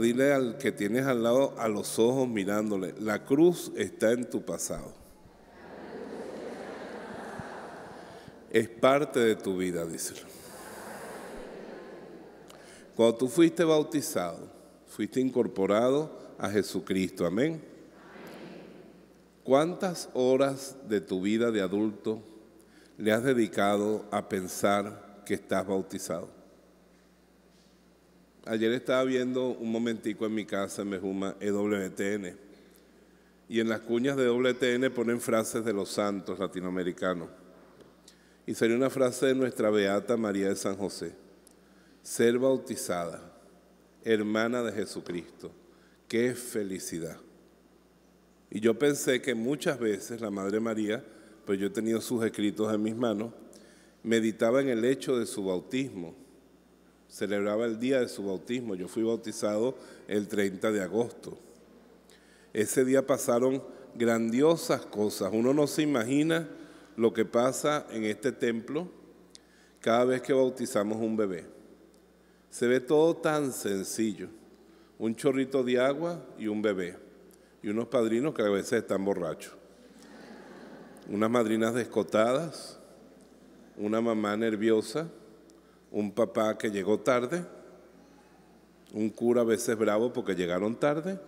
dile al que tienes al lado a los ojos mirándole, la cruz está en tu pasado. Es parte de tu vida, díselo. Cuando tú fuiste bautizado, fuiste incorporado a Jesucristo, amén. ¿Cuántas horas de tu vida de adulto le has dedicado a pensar que estás bautizado? Ayer estaba viendo un momentico en mi casa en Mejuma EWTN y en las cuñas de EWTN ponen frases de los santos latinoamericanos. Y salió una frase de nuestra beata María de San José, ser bautizada, hermana de Jesucristo, qué felicidad. Y yo pensé que muchas veces la Madre María, pues yo he tenido sus escritos en mis manos, meditaba en el hecho de su bautismo celebraba el día de su bautismo. Yo fui bautizado el 30 de agosto. Ese día pasaron grandiosas cosas. Uno no se imagina lo que pasa en este templo cada vez que bautizamos un bebé. Se ve todo tan sencillo. Un chorrito de agua y un bebé. Y unos padrinos que a veces están borrachos. Unas madrinas descotadas. Una mamá nerviosa un papá que llegó tarde, un cura a veces bravo porque llegaron tarde,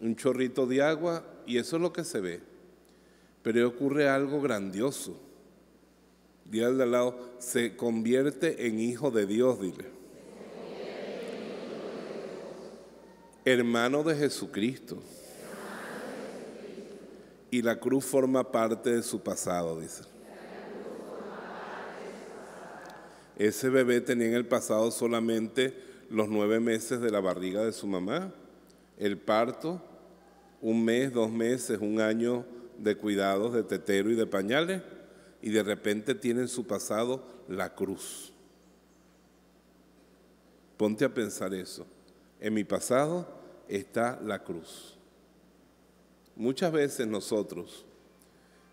un chorrito de agua y eso es lo que se ve. Pero ocurre algo grandioso. Dile de al lado, se convierte en hijo de Dios, dile. Hermano de Jesucristo. Y la cruz forma parte de su pasado, dice. ese bebé tenía en el pasado solamente los nueve meses de la barriga de su mamá, el parto, un mes, dos meses, un año de cuidados de tetero y de pañales, y de repente tiene en su pasado la cruz. Ponte a pensar eso. En mi pasado está la cruz. Muchas veces nosotros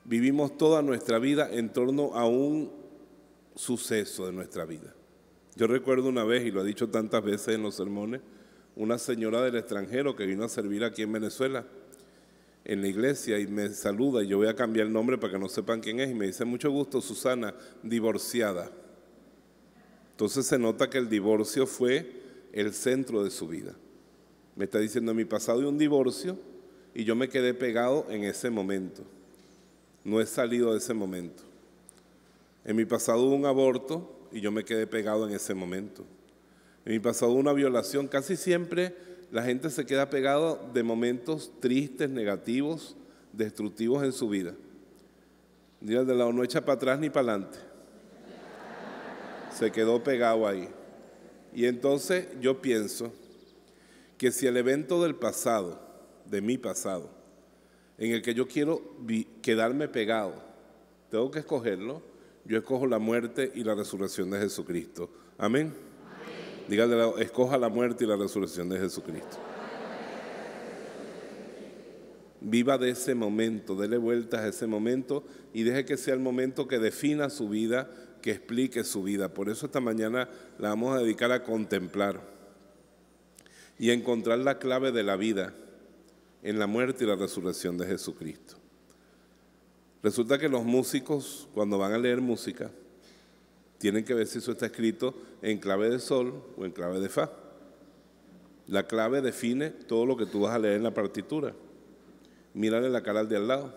vivimos toda nuestra vida en torno a un suceso de nuestra vida. Yo recuerdo una vez, y lo ha dicho tantas veces en los sermones, una señora del extranjero que vino a servir aquí en Venezuela, en la iglesia, y me saluda, y yo voy a cambiar el nombre para que no sepan quién es, y me dice, mucho gusto, Susana, divorciada. Entonces se nota que el divorcio fue el centro de su vida. Me está diciendo, mi pasado y un divorcio, y yo me quedé pegado en ese momento. No he salido de ese momento. En mi pasado hubo un aborto y yo me quedé pegado en ese momento. En mi pasado hubo una violación. Casi siempre la gente se queda pegado de momentos tristes, negativos, destructivos en su vida. el de lado, no echa para atrás ni para adelante. Se quedó pegado ahí. Y entonces yo pienso que si el evento del pasado, de mi pasado, en el que yo quiero quedarme pegado, tengo que escogerlo, yo escojo la muerte y la resurrección de Jesucristo. Amén. Amén. Dígale, escoja la muerte y la resurrección de Jesucristo. Viva de ese momento, dele vueltas a ese momento y deje que sea el momento que defina su vida, que explique su vida. Por eso esta mañana la vamos a dedicar a contemplar y encontrar la clave de la vida en la muerte y la resurrección de Jesucristo. Resulta que los músicos, cuando van a leer música, tienen que ver si eso está escrito en clave de sol o en clave de fa. La clave define todo lo que tú vas a leer en la partitura. Mírale la cara al de al lado.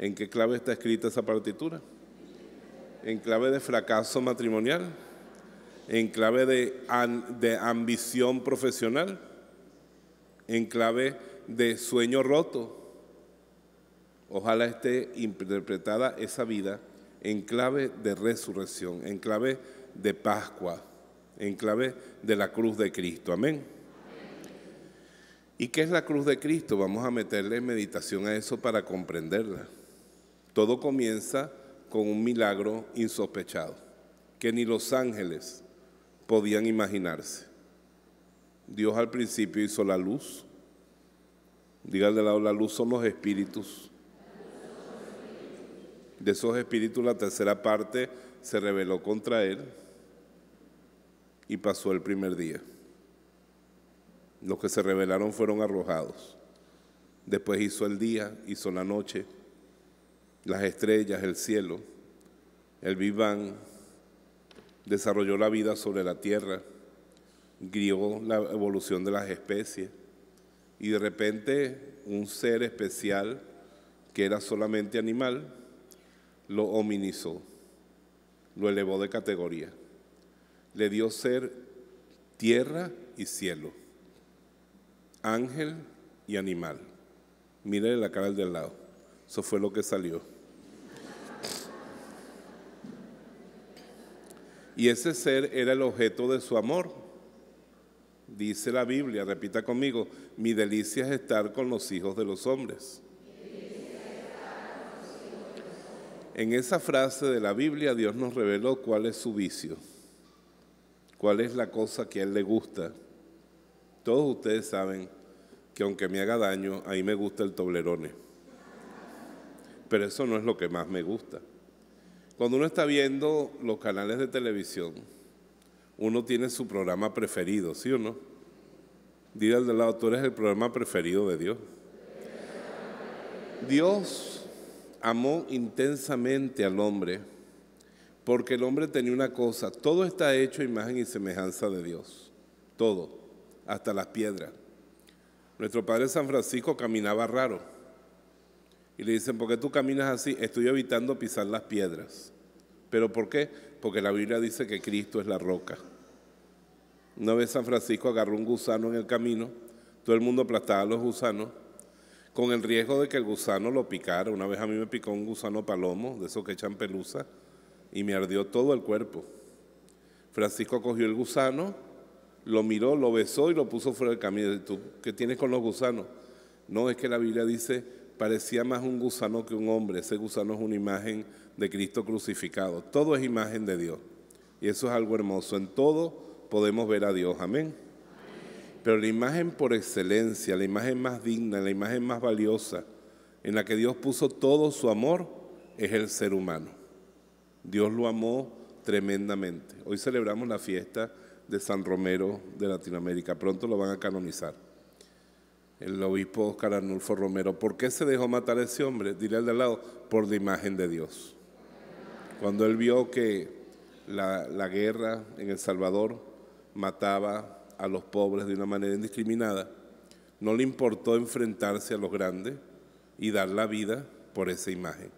¿En qué clave está escrita esa partitura? En clave de fracaso matrimonial, en clave de, de ambición profesional, en clave de sueño roto, Ojalá esté interpretada esa vida en clave de resurrección, en clave de Pascua, en clave de la cruz de Cristo. Amén. ¿Y qué es la cruz de Cristo? Vamos a meterle meditación a eso para comprenderla. Todo comienza con un milagro insospechado, que ni los ángeles podían imaginarse. Dios al principio hizo la luz. Diga de lado, la luz son los espíritus de esos espíritus, la tercera parte se rebeló contra él y pasó el primer día. Los que se rebelaron fueron arrojados. Después hizo el día, hizo la noche, las estrellas, el cielo, el viván, desarrolló la vida sobre la tierra, guió la evolución de las especies y de repente un ser especial que era solamente animal lo hominizó, lo elevó de categoría, le dio ser tierra y cielo, ángel y animal. Mire la cara del lado, eso fue lo que salió. Y ese ser era el objeto de su amor. Dice la Biblia, repita conmigo, mi delicia es estar con los hijos de los hombres. en esa frase de la Biblia Dios nos reveló cuál es su vicio, cuál es la cosa que a Él le gusta. Todos ustedes saben que aunque me haga daño, mí me gusta el toblerone. Pero eso no es lo que más me gusta. Cuando uno está viendo los canales de televisión, uno tiene su programa preferido, ¿sí o no? Dile al de lado, tú el programa preferido de Dios. Dios amó intensamente al hombre, porque el hombre tenía una cosa, todo está hecho imagen y semejanza de Dios, todo, hasta las piedras. Nuestro padre San Francisco caminaba raro. Y le dicen, ¿por qué tú caminas así? Estoy evitando pisar las piedras. ¿Pero por qué? Porque la Biblia dice que Cristo es la roca. Una vez San Francisco agarró un gusano en el camino, todo el mundo aplastaba a los gusanos, con el riesgo de que el gusano lo picara. Una vez a mí me picó un gusano palomo, de esos que echan pelusa, y me ardió todo el cuerpo. Francisco cogió el gusano, lo miró, lo besó y lo puso fuera del camino. ¿Tú qué tienes con los gusanos? No, es que la Biblia dice, parecía más un gusano que un hombre. Ese gusano es una imagen de Cristo crucificado. Todo es imagen de Dios. Y eso es algo hermoso. En todo podemos ver a Dios. Amén. Pero la imagen por excelencia, la imagen más digna, la imagen más valiosa, en la que Dios puso todo su amor, es el ser humano. Dios lo amó tremendamente. Hoy celebramos la fiesta de San Romero de Latinoamérica. Pronto lo van a canonizar. El obispo Oscar Arnulfo Romero. ¿Por qué se dejó matar a ese hombre? Diré al de al lado, por la imagen de Dios. Cuando él vio que la, la guerra en El Salvador mataba a los pobres de una manera indiscriminada, no le importó enfrentarse a los grandes y dar la vida por esa imagen.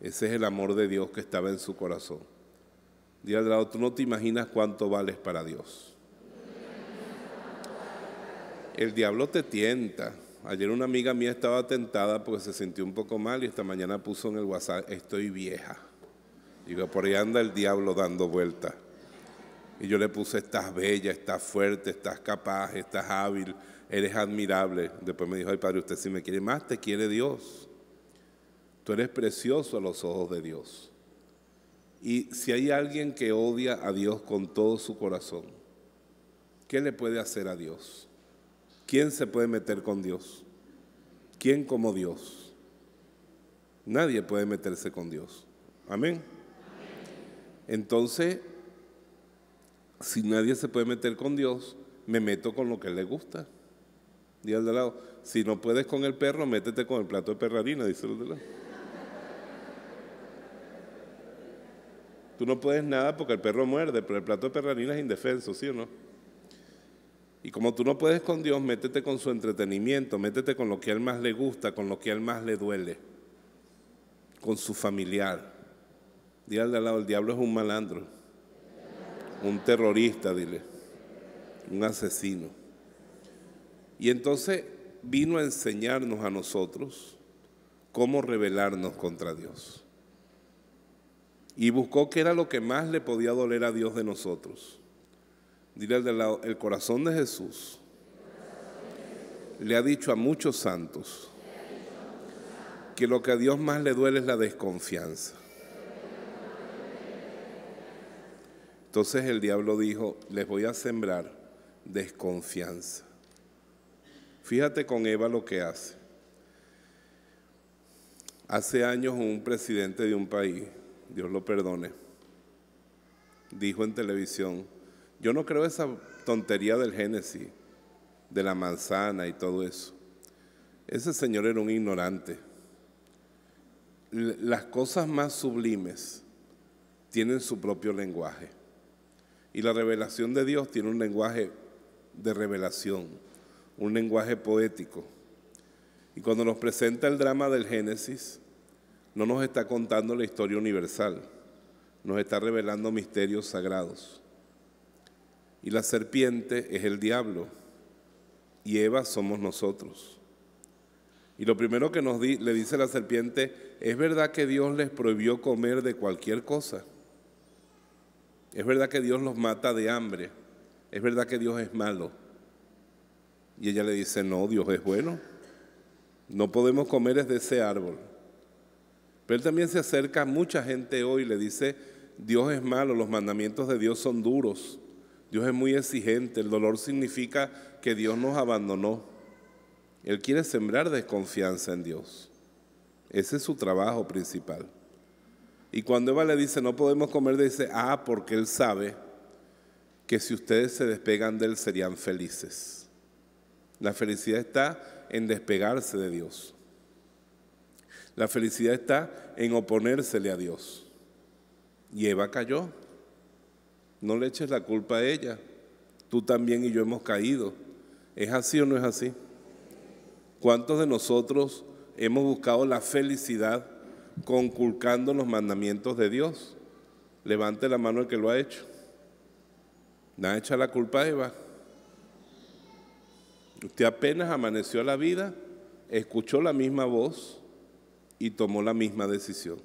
Ese es el amor de Dios que estaba en su corazón. Dile al lado, tú no te imaginas cuánto vales para Dios. El diablo te tienta. Ayer una amiga mía estaba tentada porque se sintió un poco mal y esta mañana puso en el WhatsApp, estoy vieja. Digo, por ahí anda el diablo dando vueltas. Y yo le puse, estás bella, estás fuerte, estás capaz, estás hábil, eres admirable. Después me dijo, ay Padre, usted si me quiere más, te quiere Dios. Tú eres precioso a los ojos de Dios. Y si hay alguien que odia a Dios con todo su corazón, ¿qué le puede hacer a Dios? ¿Quién se puede meter con Dios? ¿Quién como Dios? Nadie puede meterse con Dios. Amén. Entonces, si nadie se puede meter con Dios, me meto con lo que él le gusta. Di al de lado, si no puedes con el perro, métete con el plato de perrarina, dice el de lado. Tú no puedes nada porque el perro muerde, pero el plato de perrarina es indefenso, ¿sí o no? Y como tú no puedes con Dios, métete con su entretenimiento, métete con lo que a él más le gusta, con lo que a él más le duele, con su familiar. Di al de lado, el diablo es un malandro un terrorista, dile, un asesino. Y entonces vino a enseñarnos a nosotros cómo rebelarnos contra Dios. Y buscó qué era lo que más le podía doler a Dios de nosotros. Dile el corazón de Jesús le ha dicho a muchos santos que lo que a Dios más le duele es la desconfianza. Entonces el diablo dijo, les voy a sembrar desconfianza. Fíjate con Eva lo que hace. Hace años un presidente de un país, Dios lo perdone, dijo en televisión, yo no creo esa tontería del Génesis, de la manzana y todo eso. Ese señor era un ignorante. Las cosas más sublimes tienen su propio lenguaje. Y la revelación de Dios tiene un lenguaje de revelación, un lenguaje poético. Y cuando nos presenta el drama del Génesis, no nos está contando la historia universal, nos está revelando misterios sagrados. Y la serpiente es el diablo y Eva somos nosotros. Y lo primero que nos le dice la serpiente, es verdad que Dios les prohibió comer de cualquier cosa. Es verdad que Dios los mata de hambre, es verdad que Dios es malo. Y ella le dice, no, Dios es bueno, no podemos comer desde ese árbol. Pero él también se acerca a mucha gente hoy y le dice, Dios es malo, los mandamientos de Dios son duros, Dios es muy exigente, el dolor significa que Dios nos abandonó. Él quiere sembrar desconfianza en Dios. Ese es su trabajo principal. Y cuando Eva le dice, no podemos comer, dice, ah, porque él sabe que si ustedes se despegan de él serían felices. La felicidad está en despegarse de Dios. La felicidad está en oponérsele a Dios. Y Eva cayó. No le eches la culpa a ella. Tú también y yo hemos caído. ¿Es así o no es así? ¿Cuántos de nosotros hemos buscado la felicidad? conculcando los mandamientos de Dios. Levante la mano el que lo ha hecho. Nada echa la culpa Eva. Usted apenas amaneció la vida, escuchó la misma voz y tomó la misma decisión.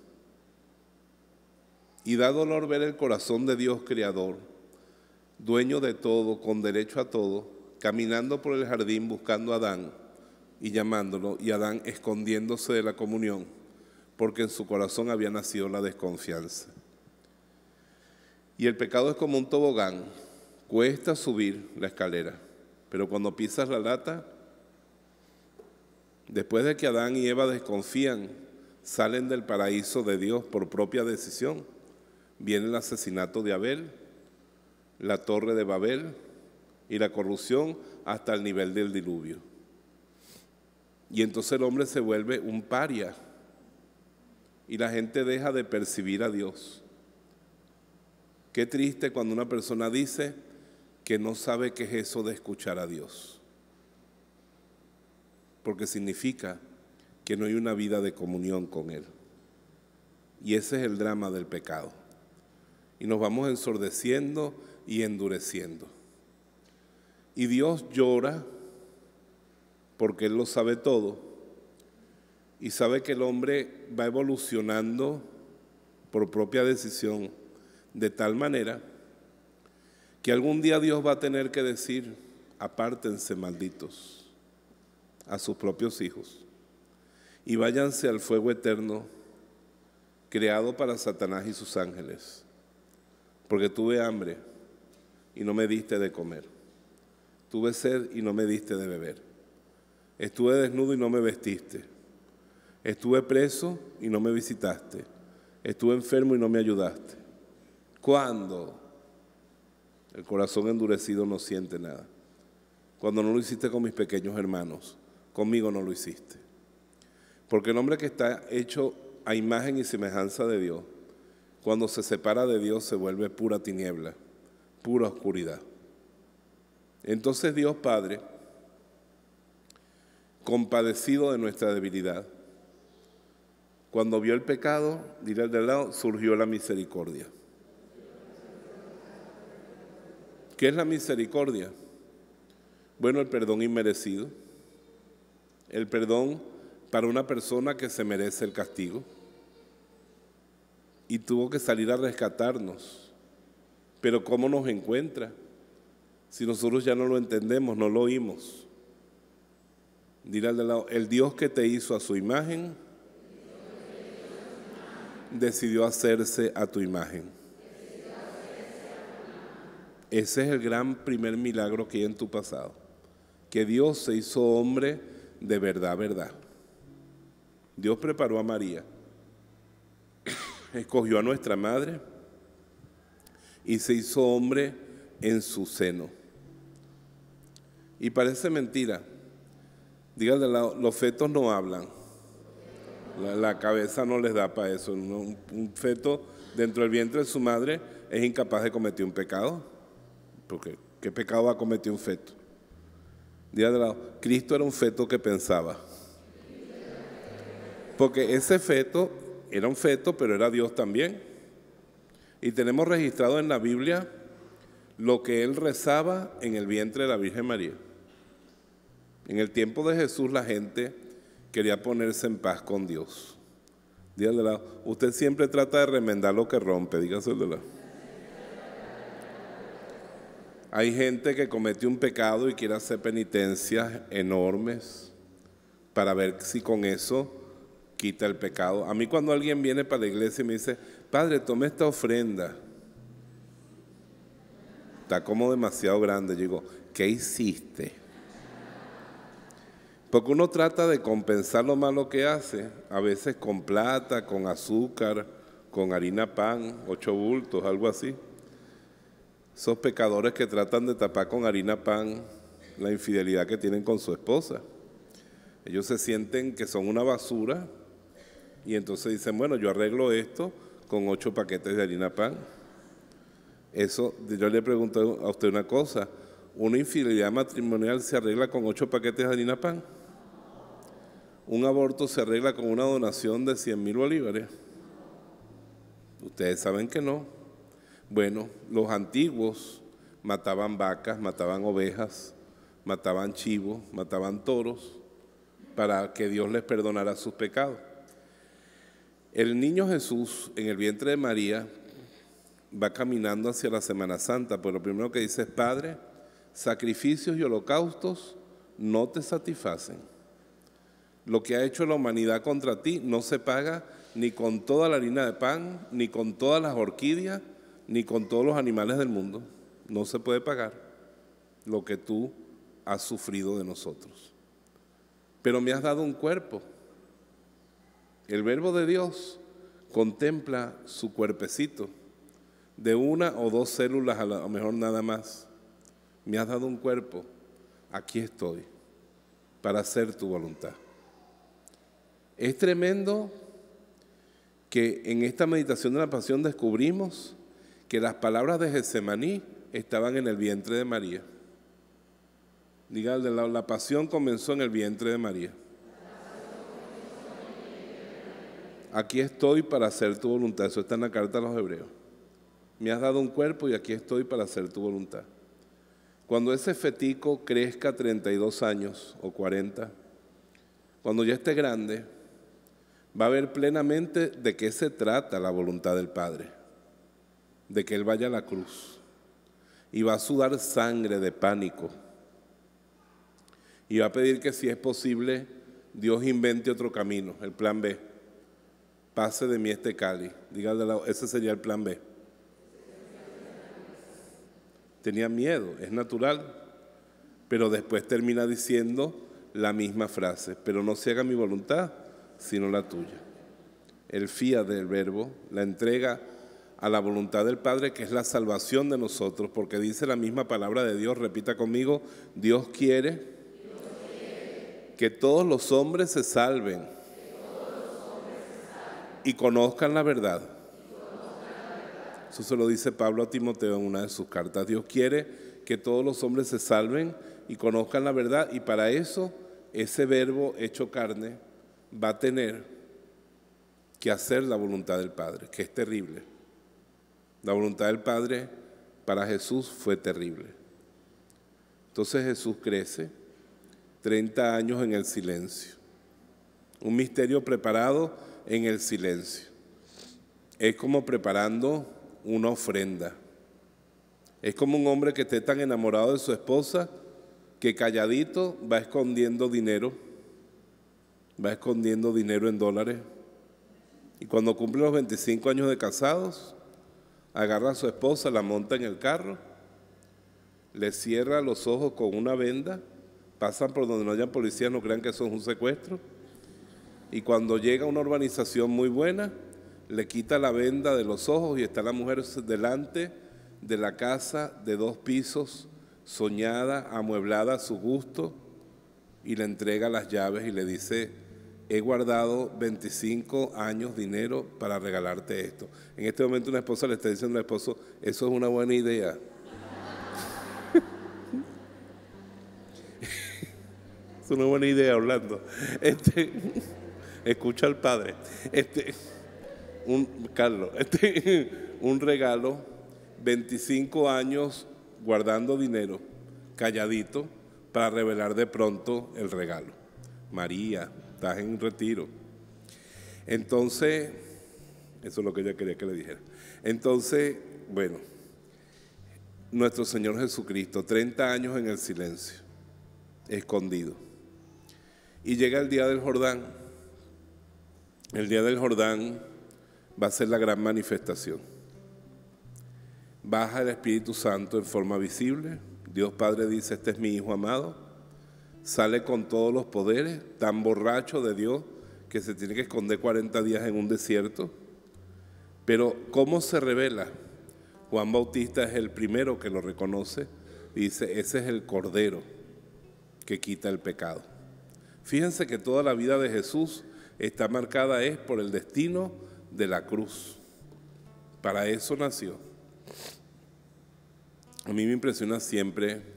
Y da dolor ver el corazón de Dios creador, dueño de todo, con derecho a todo, caminando por el jardín buscando a Adán y llamándolo, y Adán escondiéndose de la comunión porque en su corazón había nacido la desconfianza. Y el pecado es como un tobogán, cuesta subir la escalera, pero cuando pisas la lata, después de que Adán y Eva desconfían, salen del paraíso de Dios por propia decisión, viene el asesinato de Abel, la torre de Babel y la corrupción hasta el nivel del diluvio. Y entonces el hombre se vuelve un paria y la gente deja de percibir a Dios. Qué triste cuando una persona dice que no sabe qué es eso de escuchar a Dios. Porque significa que no hay una vida de comunión con Él. Y ese es el drama del pecado. Y nos vamos ensordeciendo y endureciendo. Y Dios llora porque Él lo sabe todo y sabe que el hombre va evolucionando por propia decisión de tal manera que algún día Dios va a tener que decir, apártense malditos a sus propios hijos y váyanse al fuego eterno creado para Satanás y sus ángeles, porque tuve hambre y no me diste de comer, tuve sed y no me diste de beber, estuve desnudo y no me vestiste Estuve preso y no me visitaste. Estuve enfermo y no me ayudaste. ¿Cuándo? El corazón endurecido no siente nada. Cuando no lo hiciste con mis pequeños hermanos, conmigo no lo hiciste. Porque el hombre que está hecho a imagen y semejanza de Dios, cuando se separa de Dios se vuelve pura tiniebla, pura oscuridad. Entonces Dios Padre, compadecido de nuestra debilidad, cuando vio el pecado, dirá al de lado, surgió la misericordia. ¿Qué es la misericordia? Bueno, el perdón inmerecido, el perdón para una persona que se merece el castigo y tuvo que salir a rescatarnos. Pero ¿cómo nos encuentra? Si nosotros ya no lo entendemos, no lo oímos. Dirá al de lado, el Dios que te hizo a su imagen decidió hacerse a tu imagen. Ese es el gran primer milagro que hay en tu pasado, que Dios se hizo hombre de verdad, verdad. Dios preparó a María, escogió a nuestra madre y se hizo hombre en su seno. Y parece mentira. Díganle, los fetos no hablan. La, cabeza no les da para eso. Un, feto dentro del vientre de su madre es incapaz de cometer un pecado. Porque, ¿qué pecado va a cometer un feto? Día de Cristo era un feto que pensaba. Porque ese feto era un feto, pero era Dios también. Y tenemos registrado en la Biblia lo que él rezaba en el vientre de la Virgen María. En el tiempo de Jesús la gente quería ponerse en paz con Dios. Dígale, usted siempre trata de remendar lo que rompe, dígaselo. Hay gente que comete un pecado y quiere hacer penitencias enormes para ver si con eso quita el pecado. A mí cuando alguien viene para la iglesia y me dice, Padre, tome esta ofrenda, está como demasiado grande. Yo digo, ¿qué hiciste? Porque uno trata de compensar lo malo que hace, a veces con plata, con azúcar, con harina pan, ocho bultos, algo así. Esos pecadores que tratan de tapar con harina pan la infidelidad que tienen con su esposa. Ellos se sienten que son una basura y entonces dicen, bueno, yo arreglo esto con ocho paquetes de harina pan. Eso, yo le pregunto a usted una cosa, ¿una infidelidad matrimonial se arregla con ocho paquetes de harina pan? un aborto se arregla con una donación de 100 mil bolívares. Ustedes saben que no. Bueno, los antiguos mataban vacas, mataban ovejas, mataban chivos, mataban toros, para que Dios les perdonara sus pecados. El niño Jesús en el vientre de María va caminando hacia la Semana Santa, pero lo primero que dice es, Padre, sacrificios y holocaustos no te satisfacen lo que ha hecho la humanidad contra ti no se paga ni con toda la harina de pan, ni con todas las orquídeas, ni con todos los animales del mundo. No se puede pagar lo que tú has sufrido de nosotros. Pero me has dado un cuerpo. El verbo de Dios contempla su cuerpecito de una o dos células, a lo mejor nada más. Me has dado un cuerpo. Aquí estoy para hacer tu voluntad. Es tremendo que en esta meditación de la pasión descubrimos que las palabras de Getsemaní estaban en el vientre de María. Diga la, la pasión comenzó en el vientre de María. Aquí estoy para hacer tu voluntad. Eso está en la carta a los hebreos. Me has dado un cuerpo y aquí estoy para hacer tu voluntad. Cuando ese fetico crezca 32 años o 40, cuando ya esté grande, va a ver plenamente de qué se trata la voluntad del Padre, de que Él vaya a la cruz y va a sudar sangre de pánico y va a pedir que si es posible Dios invente otro camino, el plan B. Pase de mí este Cali, dígale, ese sería el plan B. Tenía miedo, es natural, pero después termina diciendo la misma frase, pero no se haga mi voluntad, sino la tuya. El fía del verbo, la entrega a la voluntad del Padre, que es la salvación de nosotros, porque dice la misma palabra de Dios, repita conmigo, Dios quiere, que todos los hombres se salven, y conozcan la verdad. Eso se lo dice Pablo a Timoteo en una de sus cartas. Dios quiere que todos los hombres se salven y conozcan la verdad, y para eso ese verbo hecho carne, va a tener que hacer la voluntad del Padre, que es terrible. La voluntad del Padre para Jesús fue terrible. Entonces Jesús crece 30 años en el silencio. Un misterio preparado en el silencio. Es como preparando una ofrenda. Es como un hombre que esté tan enamorado de su esposa que calladito va escondiendo dinero va escondiendo dinero en dólares. Y cuando cumple los 25 años de casados, agarra a su esposa, la monta en el carro, le cierra los ojos con una venda, pasan por donde no hayan policías, no crean que eso es un secuestro. Y cuando llega a una urbanización muy buena, le quita la venda de los ojos y está la mujer delante de la casa de dos pisos, soñada, amueblada a su gusto, y le entrega las llaves y le dice, he guardado 25 años dinero para regalarte esto. En este momento una esposa le está diciendo a al esposo, eso es una buena idea. es una buena idea, hablando. Este, escucha al padre. Este, un, Carlos, este, un regalo, 25 años guardando dinero, calladito, para revelar de pronto el regalo. María, en un retiro. Entonces, eso es lo que ella quería que le dijera. Entonces, bueno, nuestro Señor Jesucristo, 30 años en el silencio, escondido. Y llega el día del Jordán. El día del Jordán va a ser la gran manifestación. Baja el Espíritu Santo en forma visible. Dios Padre dice, este es mi Hijo amado, sale con todos los poderes, tan borracho de Dios que se tiene que esconder 40 días en un desierto. Pero ¿cómo se revela? Juan Bautista es el primero que lo reconoce. Dice, ese es el cordero que quita el pecado. Fíjense que toda la vida de Jesús está marcada es por el destino de la cruz. Para eso nació. A mí me impresiona siempre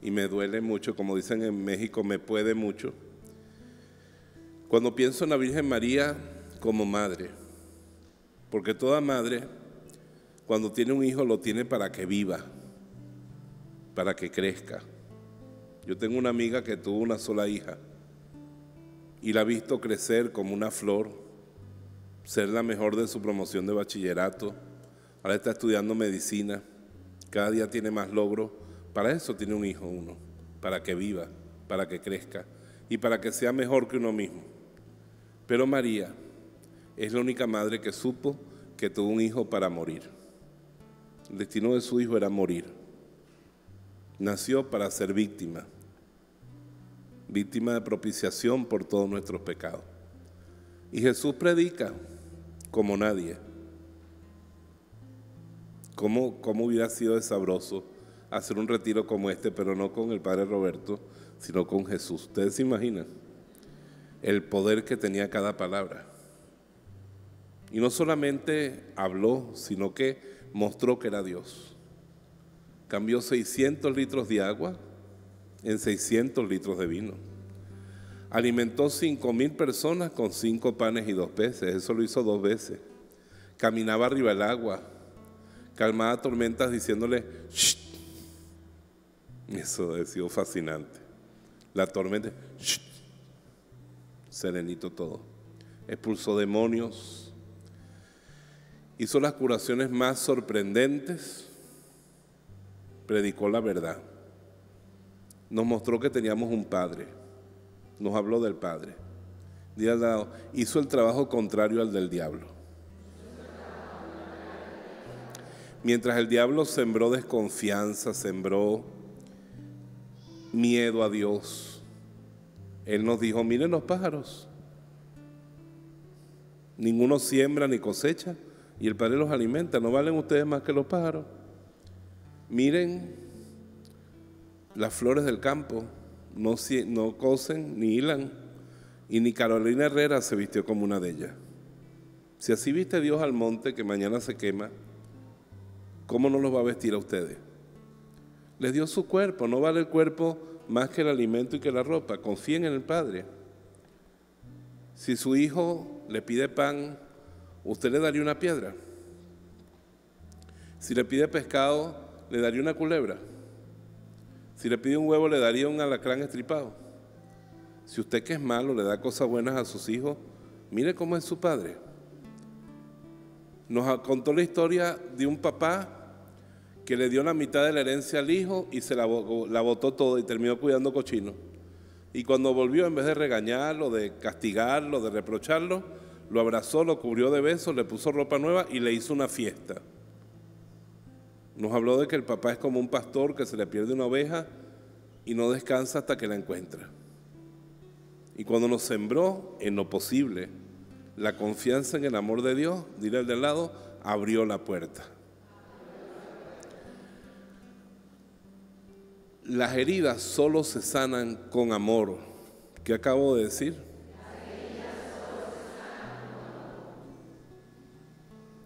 y me duele mucho, como dicen en México, me puede mucho. Cuando pienso en la Virgen María como madre, porque toda madre, cuando tiene un hijo, lo tiene para que viva, para que crezca. Yo tengo una amiga que tuvo una sola hija y la ha visto crecer como una flor, ser la mejor de su promoción de bachillerato. Ahora está estudiando medicina, cada día tiene más logros para eso tiene un hijo uno, para que viva, para que crezca y para que sea mejor que uno mismo. Pero María es la única madre que supo que tuvo un hijo para morir. El destino de su hijo era morir. Nació para ser víctima, víctima de propiciación por todos nuestros pecados. Y Jesús predica como nadie. ¿Cómo, cómo hubiera sido desabroso, sabroso? hacer un retiro como este, pero no con el Padre Roberto, sino con Jesús. Ustedes se imaginan el poder que tenía cada palabra. Y no solamente habló, sino que mostró que era Dios. Cambió 600 litros de agua en 600 litros de vino. Alimentó 5 mil personas con 5 panes y 2 peces. Eso lo hizo dos veces. Caminaba arriba del agua. Calmaba tormentas diciéndole, ¡Shh! Eso ha sido fascinante. La tormenta, serenito todo. Expulsó demonios. Hizo las curaciones más sorprendentes. Predicó la verdad. Nos mostró que teníamos un padre. Nos habló del padre. Día hizo el trabajo contrario al del diablo. Mientras el diablo sembró desconfianza, sembró miedo a Dios. Él nos dijo, miren los pájaros, ninguno siembra ni cosecha y el Padre los alimenta, no valen ustedes más que los pájaros. Miren las flores del campo, no, no cosen ni hilan, y ni Carolina Herrera se vistió como una de ellas. Si así viste Dios al monte que mañana se quema, ¿cómo no los va a vestir a ustedes? Les dio su cuerpo, no vale el cuerpo más que el alimento y que la ropa. Confíen en el Padre. Si su hijo le pide pan, usted le daría una piedra. Si le pide pescado, le daría una culebra. Si le pide un huevo, le daría un alacrán estripado. Si usted que es malo le da cosas buenas a sus hijos, mire cómo es su padre. Nos contó la historia de un papá que le dio la mitad de la herencia al hijo y se la, botó todo y terminó cuidando cochino. Y cuando volvió, en vez de regañarlo, de castigarlo, de reprocharlo, lo abrazó, lo cubrió de besos, le puso ropa nueva y le hizo una fiesta. Nos habló de que el papá es como un pastor que se le pierde una oveja y no descansa hasta que la encuentra. Y cuando nos sembró en lo posible, la confianza en el amor de Dios, dile al del lado, abrió la puerta. Las heridas solo se sanan con amor. ¿Qué acabo de decir?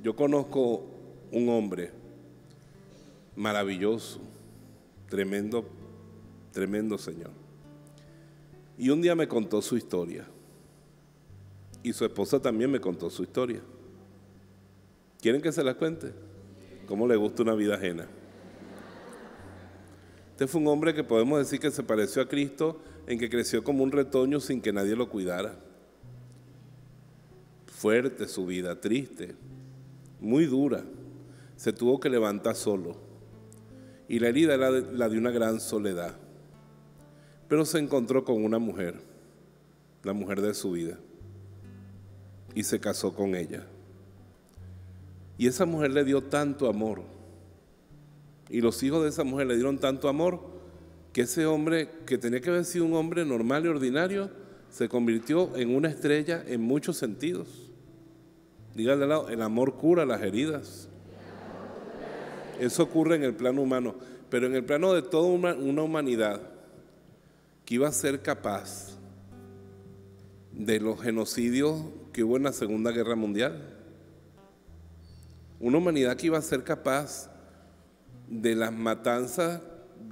Yo conozco un hombre maravilloso, tremendo, tremendo señor. Y un día me contó su historia. Y su esposa también me contó su historia. ¿Quieren que se la cuente? ¿Cómo le gusta una vida ajena? Este fue un hombre que podemos decir que se pareció a Cristo en que creció como un retoño sin que nadie lo cuidara. Fuerte su vida, triste, muy dura. Se tuvo que levantar solo. Y la herida era la de una gran soledad. Pero se encontró con una mujer, la mujer de su vida. Y se casó con ella. Y esa mujer le dio tanto amor y los hijos de esa mujer le dieron tanto amor que ese hombre, que tenía que haber sido un hombre normal y ordinario, se convirtió en una estrella en muchos sentidos. Dígale al lado, el amor cura las heridas. Eso ocurre en el plano humano, pero en el plano de toda una humanidad que iba a ser capaz de los genocidios que hubo en la Segunda Guerra Mundial. Una humanidad que iba a ser capaz de las matanzas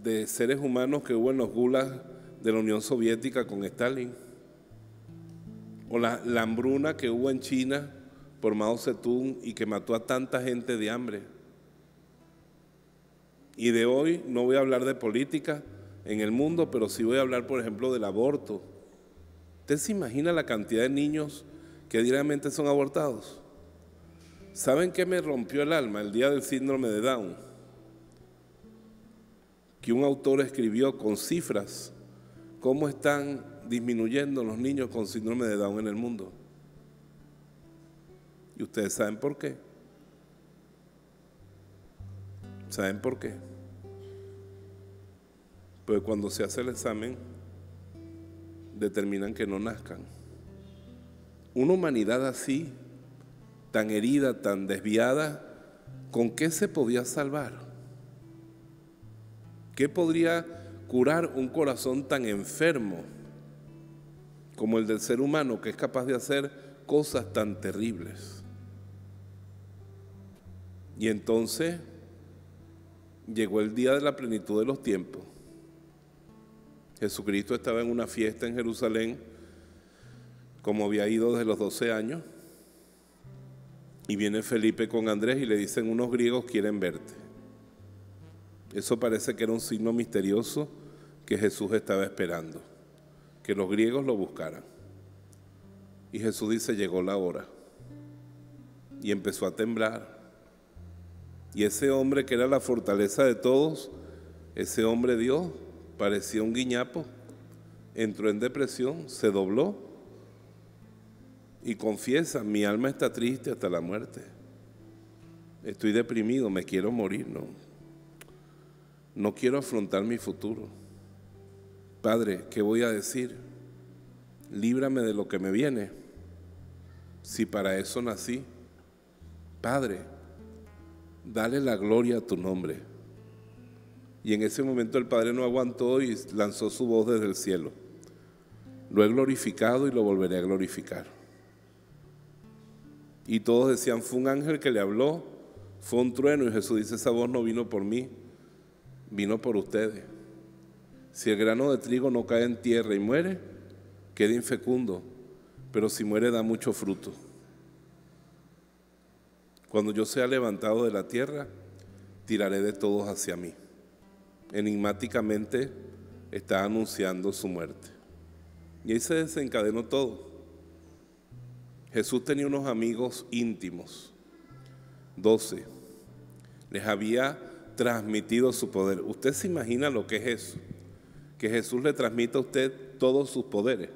de seres humanos que hubo en los gulags de la Unión Soviética con Stalin, o la, hambruna que hubo en China por Mao Zedong y que mató a tanta gente de hambre. Y de hoy no voy a hablar de política en el mundo, pero sí voy a hablar, por ejemplo, del aborto. ¿Usted se imagina la cantidad de niños que diariamente son abortados? ¿Saben qué me rompió el alma el día del síndrome de Down? que un autor escribió con cifras cómo están disminuyendo los niños con síndrome de Down en el mundo. Y ustedes saben por qué. ¿Saben por qué? Pues cuando se hace el examen, determinan que no nazcan. Una humanidad así, tan herida, tan desviada, ¿con qué se podía salvar? ¿Qué podría curar un corazón tan enfermo como el del ser humano que es capaz de hacer cosas tan terribles? Y entonces llegó el día de la plenitud de los tiempos. Jesucristo estaba en una fiesta en Jerusalén, como había ido desde los 12 años, y viene Felipe con Andrés y le dicen, unos griegos quieren verte. Eso parece que era un signo misterioso que Jesús estaba esperando, que los griegos lo buscaran. Y Jesús dice, llegó la hora. Y empezó a temblar. Y ese hombre que era la fortaleza de todos, ese hombre Dios, parecía un guiñapo, entró en depresión, se dobló y confiesa, mi alma está triste hasta la muerte. Estoy deprimido, me quiero morir, ¿no? no quiero afrontar mi futuro. Padre, ¿qué voy a decir? Líbrame de lo que me viene, si para eso nací. Padre, dale la gloria a tu nombre. Y en ese momento el Padre no aguantó y lanzó su voz desde el cielo. Lo he glorificado y lo volveré a glorificar. Y todos decían, fue un ángel que le habló, fue un trueno y Jesús dice, esa voz no vino por mí, vino por ustedes. Si el grano de trigo no cae en tierra y muere, queda infecundo, pero si muere da mucho fruto. Cuando yo sea levantado de la tierra, tiraré de todos hacia mí. Enigmáticamente está anunciando su muerte. Y ahí se desencadenó todo. Jesús tenía unos amigos íntimos, doce. Les había transmitido su poder. ¿Usted se imagina lo que es eso? Que Jesús le transmita a usted todos sus poderes.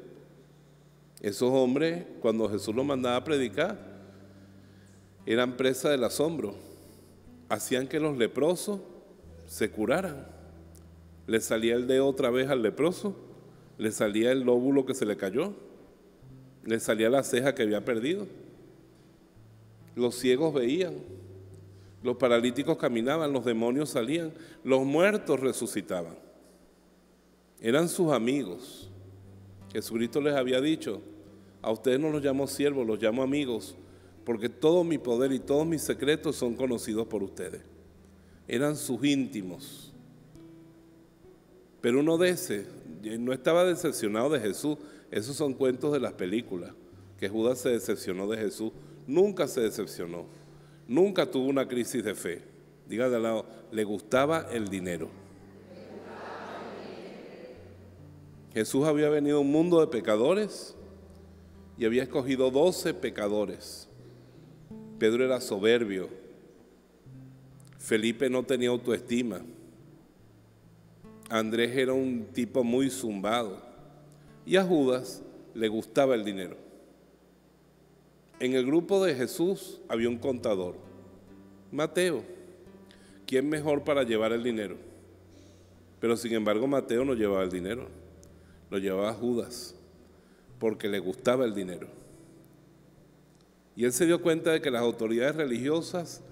Esos hombres, cuando Jesús los mandaba a predicar, eran presa del asombro. Hacían que los leprosos se curaran. Le salía el dedo otra vez al leproso, le salía el lóbulo que se le cayó, le salía la ceja que había perdido. Los ciegos veían, los paralíticos caminaban, los demonios salían, los muertos resucitaban. Eran sus amigos. Jesucristo les había dicho, a ustedes no los llamo siervos, los llamo amigos, porque todo mi poder y todos mis secretos son conocidos por ustedes. Eran sus íntimos. Pero uno de ese no estaba decepcionado de Jesús. Esos son cuentos de las películas, que Judas se decepcionó de Jesús. Nunca se decepcionó. Nunca tuvo una crisis de fe. Diga al lado, le gustaba el dinero. Jesús había venido a un mundo de pecadores y había escogido doce pecadores. Pedro era soberbio. Felipe no tenía autoestima. Andrés era un tipo muy zumbado. Y a Judas le gustaba el dinero. En el grupo de Jesús había un contador, Mateo. ¿Quién mejor para llevar el dinero? Pero sin embargo Mateo no llevaba el dinero, lo llevaba Judas, porque le gustaba el dinero. Y él se dio cuenta de que las autoridades religiosas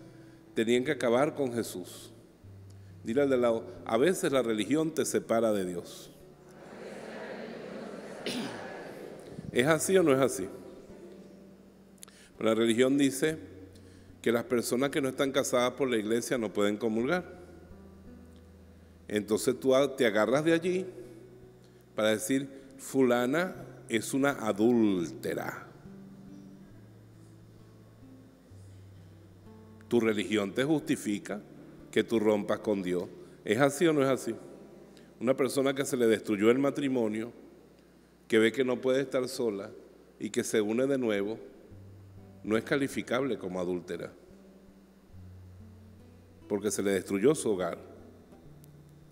tenían que acabar con Jesús. Dile al de lado, a veces la religión te separa de Dios. ¿Es así o no es así? La religión dice que las personas que no están casadas por la iglesia no pueden comulgar. Entonces tú te agarras de allí para decir, fulana es una adúltera. Tu religión te justifica que tú rompas con Dios. ¿Es así o no es así? Una persona que se le destruyó el matrimonio, que ve que no puede estar sola y que se une de nuevo, no es calificable como adúltera, porque se le destruyó su hogar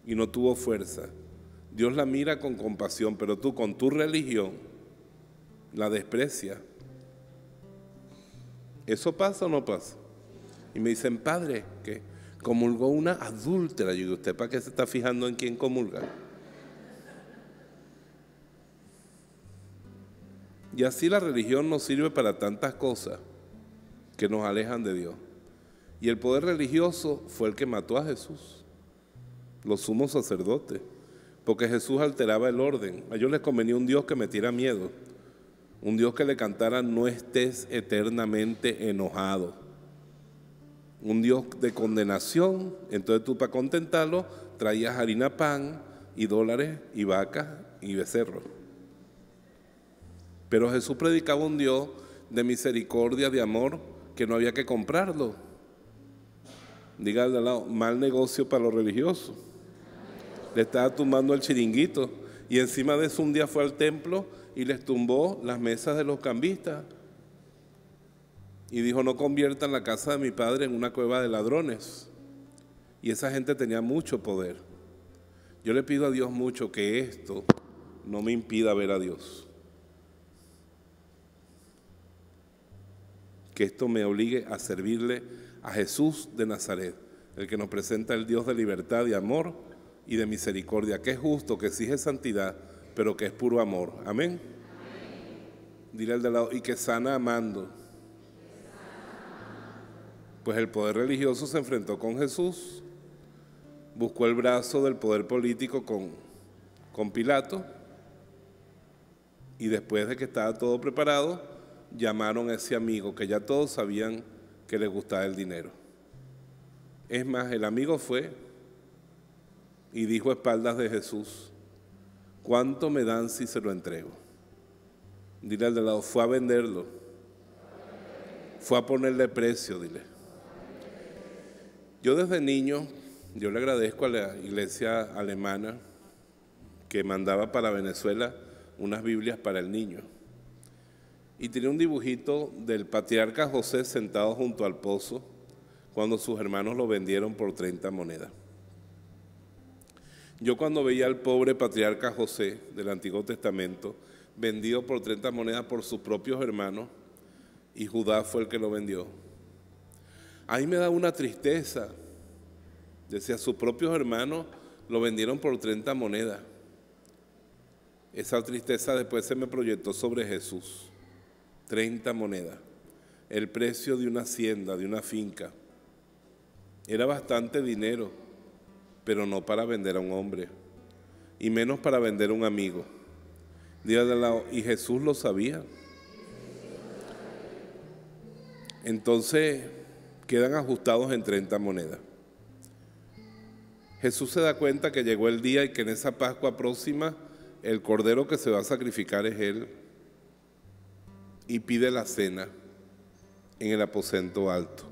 y no tuvo fuerza. Dios la mira con compasión, pero tú con tu religión la desprecias. ¿Eso pasa o no pasa? Y me dicen, padre, que comulgó una adúltera. Y yo digo, ¿usted para qué se está fijando en quién comulga? Y así la religión nos sirve para tantas cosas que nos alejan de Dios. Y el poder religioso fue el que mató a Jesús, los sumos sacerdotes, porque Jesús alteraba el orden. A ellos les convenía un Dios que metiera miedo, un Dios que le cantara no estés eternamente enojado, un Dios de condenación. Entonces tú para contentarlo traías harina, pan y dólares y vacas y becerros. Pero Jesús predicaba un Dios de misericordia, de amor, que no había que comprarlo. Diga al lado, mal negocio para los religiosos. Le estaba tumbando el chiringuito. Y encima de eso un día fue al templo y les tumbó las mesas de los cambistas. Y dijo, no conviertan la casa de mi padre en una cueva de ladrones. Y esa gente tenía mucho poder. Yo le pido a Dios mucho que esto no me impida ver a Dios. que esto me obligue a servirle a Jesús de Nazaret, el que nos presenta el Dios de libertad y amor y de misericordia, que es justo, que exige santidad, pero que es puro amor. Amén. Dile al de lado, y que sana amando. Pues el poder religioso se enfrentó con Jesús, buscó el brazo del poder político con, con Pilato, y después de que estaba todo preparado, llamaron a ese amigo que ya todos sabían que le gustaba el dinero. Es más, el amigo fue y dijo a espaldas de Jesús, ¿cuánto me dan si se lo entrego? Dile al de lado, fue a venderlo, fue a ponerle precio, dile. Yo desde niño, yo le agradezco a la iglesia alemana que mandaba para Venezuela unas Biblias para el niño y tenía un dibujito del patriarca José sentado junto al pozo cuando sus hermanos lo vendieron por 30 monedas. Yo cuando veía al pobre patriarca José del Antiguo Testamento, vendido por 30 monedas por sus propios hermanos, y Judá fue el que lo vendió. Ahí me da una tristeza. Decía, sus propios hermanos lo vendieron por 30 monedas. Esa tristeza después se me proyectó sobre Jesús. 30 monedas, el precio de una hacienda, de una finca. Era bastante dinero, pero no para vender a un hombre, y menos para vender a un amigo. de y Jesús lo sabía. Entonces quedan ajustados en 30 monedas. Jesús se da cuenta que llegó el día y que en esa Pascua próxima el cordero que se va a sacrificar es Él y pide la cena en el aposento alto.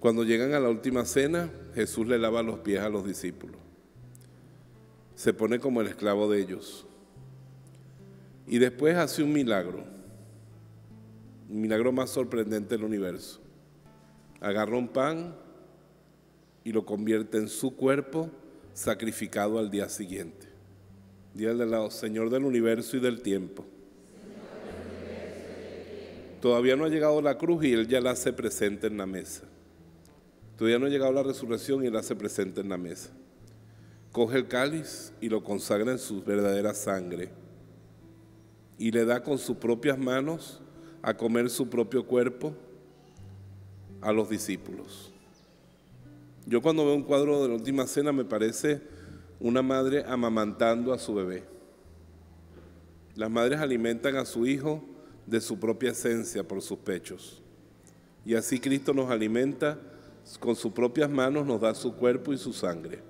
Cuando llegan a la última cena, Jesús le lava los pies a los discípulos. Se pone como el esclavo de ellos. Y después hace un milagro, un milagro más sorprendente del universo. Agarra un pan y lo convierte en su cuerpo sacrificado al día siguiente. Día del Señor del universo y del tiempo Todavía no ha llegado la cruz y Él ya la hace presente en la mesa. Todavía no ha llegado la resurrección y Él la hace presente en la mesa. Coge el cáliz y lo consagra en su verdadera sangre. Y le da con sus propias manos a comer su propio cuerpo a los discípulos. Yo cuando veo un cuadro de la última cena me parece una madre amamantando a su bebé. Las madres alimentan a su hijo de su propia esencia por sus pechos. Y así Cristo nos alimenta con sus propias manos, nos da su cuerpo y su sangre.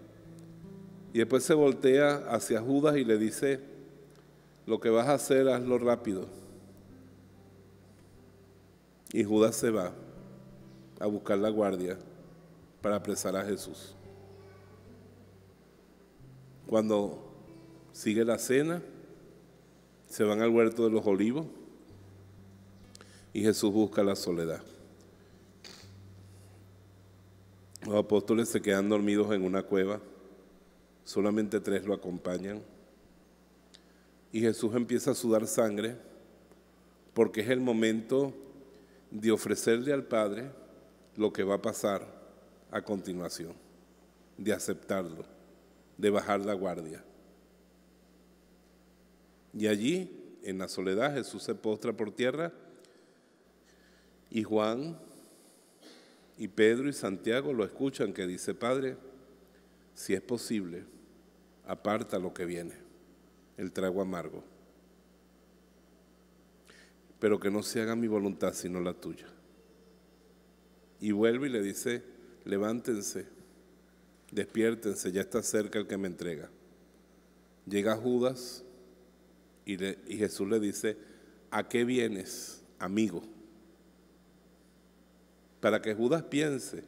Y después se voltea hacia Judas y le dice, lo que vas a hacer, hazlo rápido. Y Judas se va a buscar la guardia para apresar a Jesús. Cuando sigue la cena, se van al huerto de los olivos y Jesús busca la soledad. Los apóstoles se quedan dormidos en una cueva, solamente tres lo acompañan y Jesús empieza a sudar sangre porque es el momento de ofrecerle al Padre lo que va a pasar a continuación, de aceptarlo, de bajar la guardia. Y allí, en la soledad, Jesús se postra por tierra y Juan y Pedro y Santiago lo escuchan que dice, Padre, si es posible, aparta lo que viene, el trago amargo. Pero que no se haga mi voluntad sino la tuya. Y vuelve y le dice, levántense, despiértense, ya está cerca el que me entrega. Llega Judas y, Jesús le dice, ¿a qué vienes, amigo? para que Judas piense.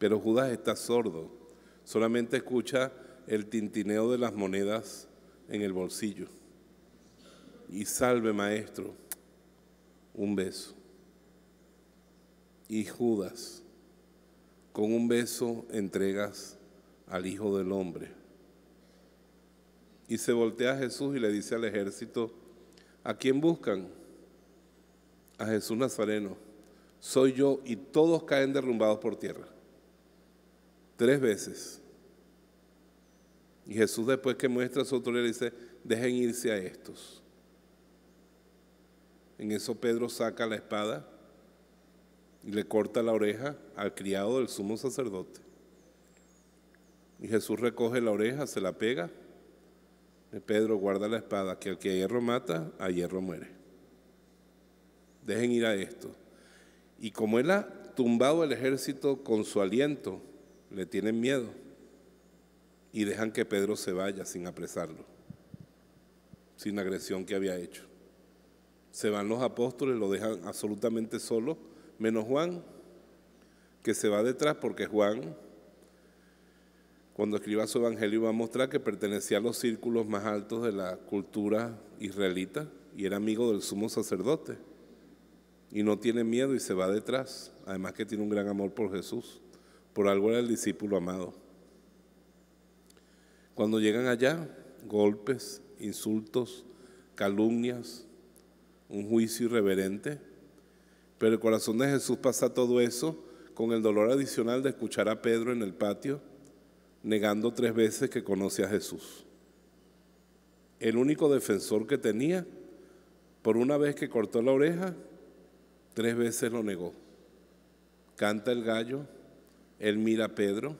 Pero Judas está sordo, solamente escucha el tintineo de las monedas en el bolsillo. Y salve maestro, un beso. Y Judas, con un beso entregas al Hijo del Hombre. Y se voltea a Jesús y le dice al ejército, ¿a quién buscan? A Jesús Nazareno soy yo y todos caen derrumbados por tierra. Tres veces. Y Jesús después que muestra su autoridad dice, dejen irse a estos. En eso Pedro saca la espada y le corta la oreja al criado del sumo sacerdote. Y Jesús recoge la oreja, se la pega. Y Pedro guarda la espada, que al que a hierro mata, a hierro muere. Dejen ir a estos. Y como él ha tumbado el ejército con su aliento, le tienen miedo y dejan que Pedro se vaya sin apresarlo, sin agresión que había hecho. Se van los apóstoles, lo dejan absolutamente solo, menos Juan, que se va detrás porque Juan, cuando escriba su evangelio, va a mostrar que pertenecía a los círculos más altos de la cultura israelita y era amigo del sumo sacerdote y no tiene miedo y se va detrás. Además que tiene un gran amor por Jesús. Por algo era el discípulo amado. Cuando llegan allá, golpes, insultos, calumnias, un juicio irreverente. Pero el corazón de Jesús pasa todo eso con el dolor adicional de escuchar a Pedro en el patio negando tres veces que conoce a Jesús. El único defensor que tenía, por una vez que cortó la oreja, Tres veces lo negó. Canta el gallo, él mira a Pedro.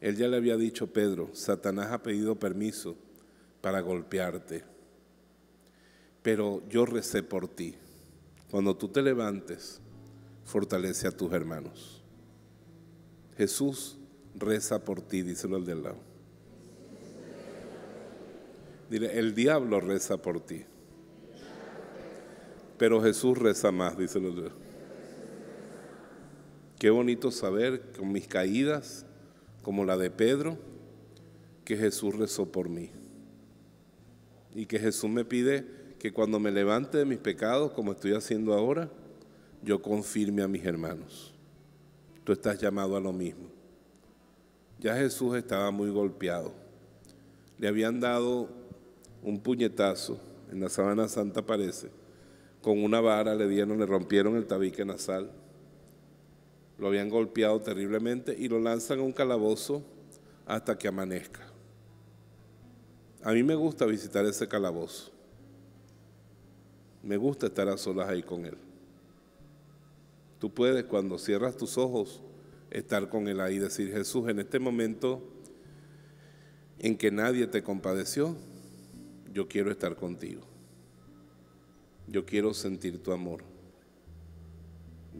Él ya le había dicho, Pedro, Satanás ha pedido permiso para golpearte, pero yo recé por ti. Cuando tú te levantes, fortalece a tus hermanos. Jesús reza por ti, díselo al del lado. Dile, el diablo reza por ti. Pero Jesús reza más, dice el otro. Qué bonito saber con mis caídas, como la de Pedro, que Jesús rezó por mí. Y que Jesús me pide que cuando me levante de mis pecados, como estoy haciendo ahora, yo confirme a mis hermanos. Tú estás llamado a lo mismo. Ya Jesús estaba muy golpeado. Le habían dado un puñetazo en la sabana santa parece con una vara le dieron, le rompieron el tabique nasal, lo habían golpeado terriblemente y lo lanzan a un calabozo hasta que amanezca. A mí me gusta visitar ese calabozo. Me gusta estar a solas ahí con él. Tú puedes cuando cierras tus ojos estar con él ahí y decir, Jesús, en este momento en que nadie te compadeció, yo quiero estar contigo. Yo quiero sentir tu amor.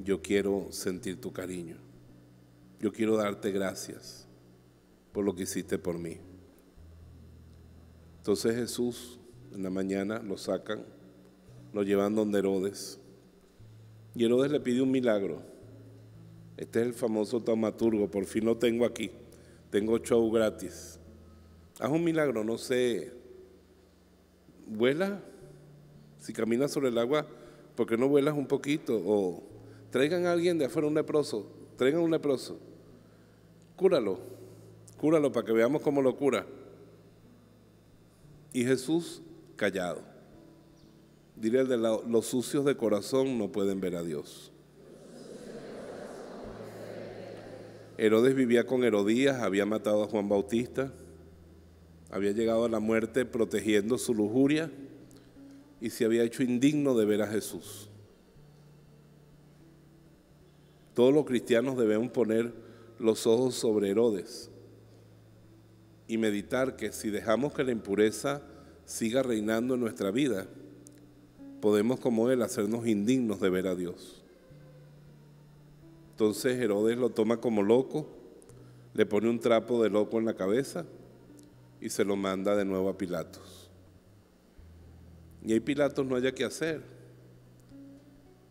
Yo quiero sentir tu cariño. Yo quiero darte gracias por lo que hiciste por mí. Entonces Jesús en la mañana lo sacan, lo llevan donde Herodes. Y Herodes le pide un milagro. Este es el famoso taumaturgo, por fin lo tengo aquí. Tengo show gratis. Haz un milagro, no sé. Vuela si caminas sobre el agua, ¿por qué no vuelas un poquito? O traigan a alguien de afuera un leproso, traigan un leproso, cúralo, cúralo para que veamos cómo lo cura. Y Jesús callado. Diré al de lado, los sucios de corazón no pueden ver a Dios. Herodes vivía con Herodías, había matado a Juan Bautista, había llegado a la muerte protegiendo su lujuria y se había hecho indigno de ver a Jesús. Todos los cristianos debemos poner los ojos sobre Herodes y meditar que si dejamos que la impureza siga reinando en nuestra vida, podemos como él hacernos indignos de ver a Dios. Entonces Herodes lo toma como loco, le pone un trapo de loco en la cabeza y se lo manda de nuevo a Pilatos. Y ahí Pilatos no haya que hacer.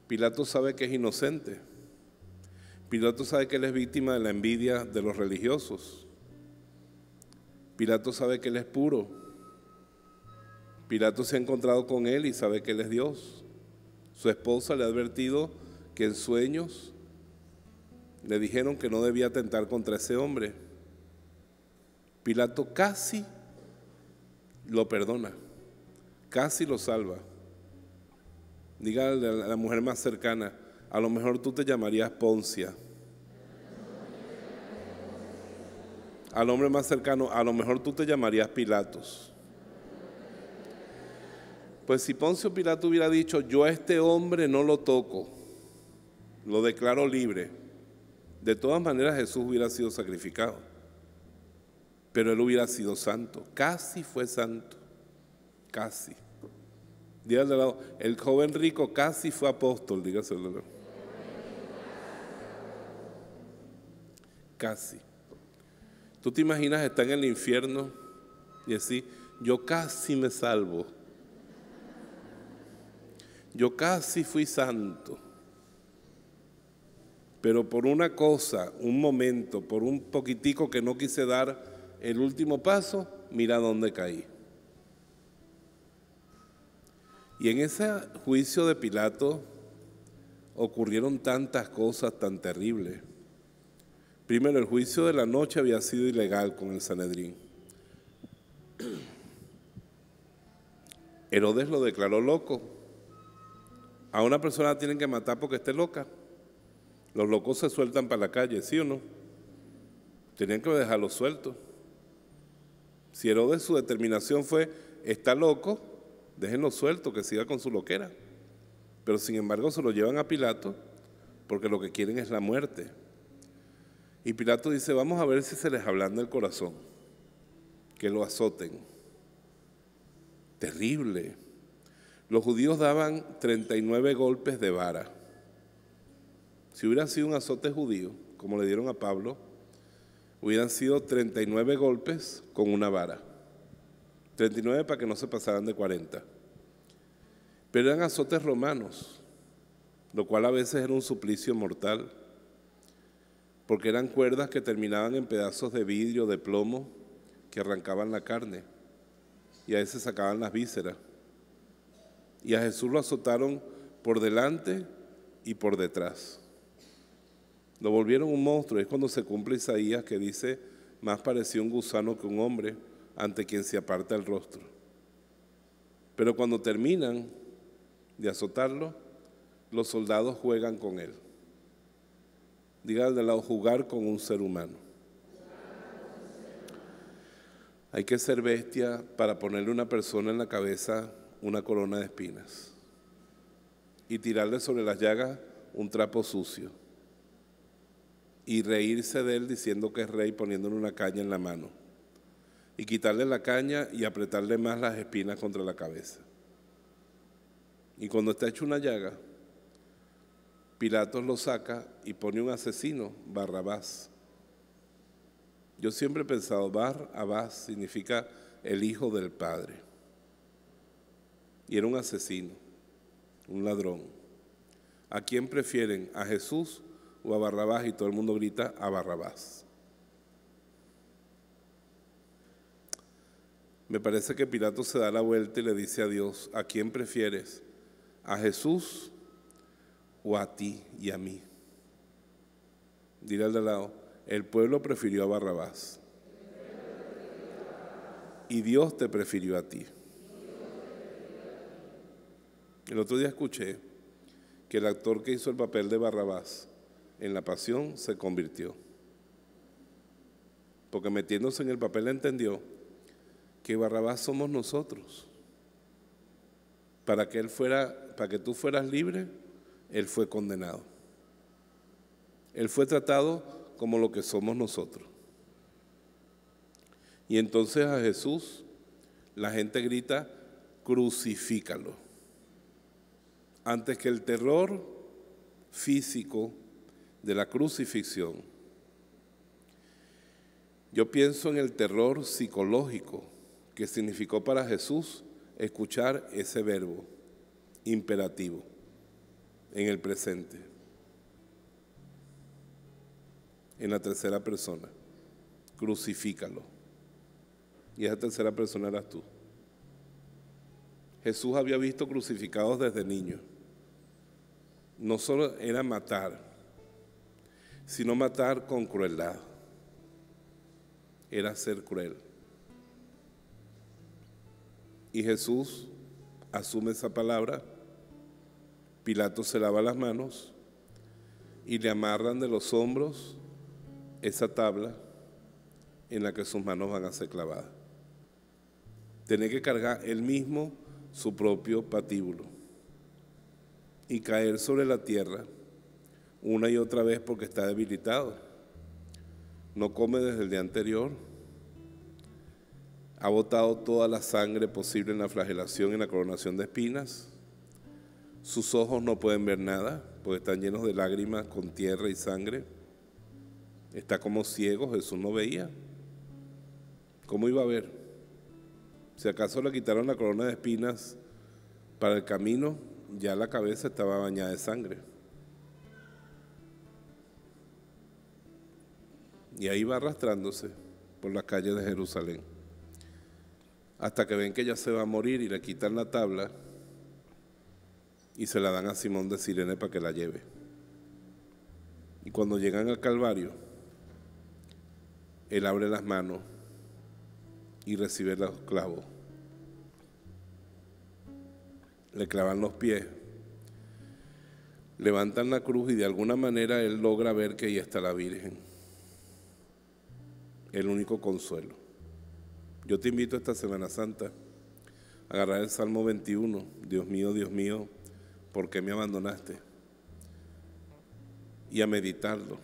Pilato sabe que es inocente. Pilato sabe que él es víctima de la envidia de los religiosos. Pilato sabe que él es puro. Pilato se ha encontrado con él y sabe que él es Dios. Su esposa le ha advertido que en sueños le dijeron que no debía atentar contra ese hombre. Pilato casi lo perdona casi lo salva. diga a la mujer más cercana, a lo mejor tú te llamarías Poncia. Al hombre más cercano, a lo mejor tú te llamarías Pilatos. Pues si Poncio Pilato hubiera dicho, yo a este hombre no lo toco, lo declaro libre, de todas maneras Jesús hubiera sido sacrificado, pero él hubiera sido santo, casi fue santo. Casi. Dígale de lado, el joven rico casi fue apóstol, dígaselo. Casi. ¿Tú te imaginas estar en el infierno y así, yo casi me salvo? Yo casi fui santo. Pero por una cosa, un momento, por un poquitico que no quise dar el último paso, mira dónde caí. Y en ese juicio de Pilato ocurrieron tantas cosas tan terribles. Primero, el juicio de la noche había sido ilegal con el Sanedrín. Herodes lo declaró loco. A una persona la tienen que matar porque esté loca. Los locos se sueltan para la calle, ¿sí o no? Tenían que dejarlo suelto. Si Herodes su determinación fue, está loco, déjenlo suelto, que siga con su loquera. Pero sin embargo se lo llevan a Pilato porque lo que quieren es la muerte. Y Pilato dice, vamos a ver si se les ablanda el corazón, que lo azoten. Terrible. Los judíos daban 39 golpes de vara. Si hubiera sido un azote judío, como le dieron a Pablo, hubieran sido 39 golpes con una vara. 39 para que no se pasaran de 40. Pero eran azotes romanos, lo cual a veces era un suplicio mortal, porque eran cuerdas que terminaban en pedazos de vidrio, de plomo, que arrancaban la carne, y a veces sacaban las vísceras. Y a Jesús lo azotaron por delante y por detrás. Lo volvieron un monstruo, es cuando se cumple Isaías que dice, más parecía un gusano que un hombre ante quien se aparta el rostro. Pero cuando terminan de azotarlo, los soldados juegan con él. Diga al de lado, jugar con un ser humano. Hay que ser bestia para ponerle a una persona en la cabeza una corona de espinas y tirarle sobre las llagas un trapo sucio y reírse de él diciendo que es rey poniéndole una caña en la mano y quitarle la caña y apretarle más las espinas contra la cabeza. Y cuando está hecho una llaga, Pilatos lo saca y pone un asesino, Barrabás. Yo siempre he pensado, Barrabás significa el hijo del padre. Y era un asesino, un ladrón. ¿A quién prefieren? ¿A Jesús o a Barrabás? Y todo el mundo grita a Barrabás. Me parece que Pilato se da la vuelta y le dice a Dios, ¿a quién prefieres? ¿A Jesús o a ti y a mí? Dile al de lado, el pueblo prefirió a Barrabás. Y Dios te prefirió a ti. El otro día escuché que el actor que hizo el papel de Barrabás en La Pasión se convirtió. Porque metiéndose en el papel entendió que Barrabás somos nosotros. Para que él fuera, para que tú fueras libre, él fue condenado. Él fue tratado como lo que somos nosotros. Y entonces a Jesús la gente grita, crucifícalo. Antes que el terror físico de la crucifixión, yo pienso en el terror psicológico que significó para Jesús escuchar ese verbo imperativo en el presente, en la tercera persona. Crucifícalo. Y esa tercera persona eras tú. Jesús había visto crucificados desde niño. No solo era matar, sino matar con crueldad. Era ser cruel. Y Jesús asume esa palabra, Pilato se lava las manos y le amarran de los hombros esa tabla en la que sus manos van a ser clavadas. Tiene que cargar él mismo su propio patíbulo y caer sobre la tierra una y otra vez porque está debilitado. No come desde el día anterior ha botado toda la sangre posible en la flagelación y en la coronación de espinas. Sus ojos no pueden ver nada, porque están llenos de lágrimas con tierra y sangre. Está como ciego, Jesús no veía. ¿Cómo iba a ver? Si acaso le quitaron la corona de espinas para el camino, ya la cabeza estaba bañada de sangre. Y ahí va arrastrándose por las calles de Jerusalén hasta que ven que ella se va a morir y le quitan la tabla y se la dan a Simón de Sirene para que la lleve. Y cuando llegan al Calvario, él abre las manos y recibe los clavos. Le clavan los pies, levantan la cruz y de alguna manera él logra ver que ahí está la Virgen. El único consuelo. Yo te invito esta Semana Santa a agarrar el Salmo 21. Dios mío, Dios mío, ¿por qué me abandonaste? Y a meditarlo.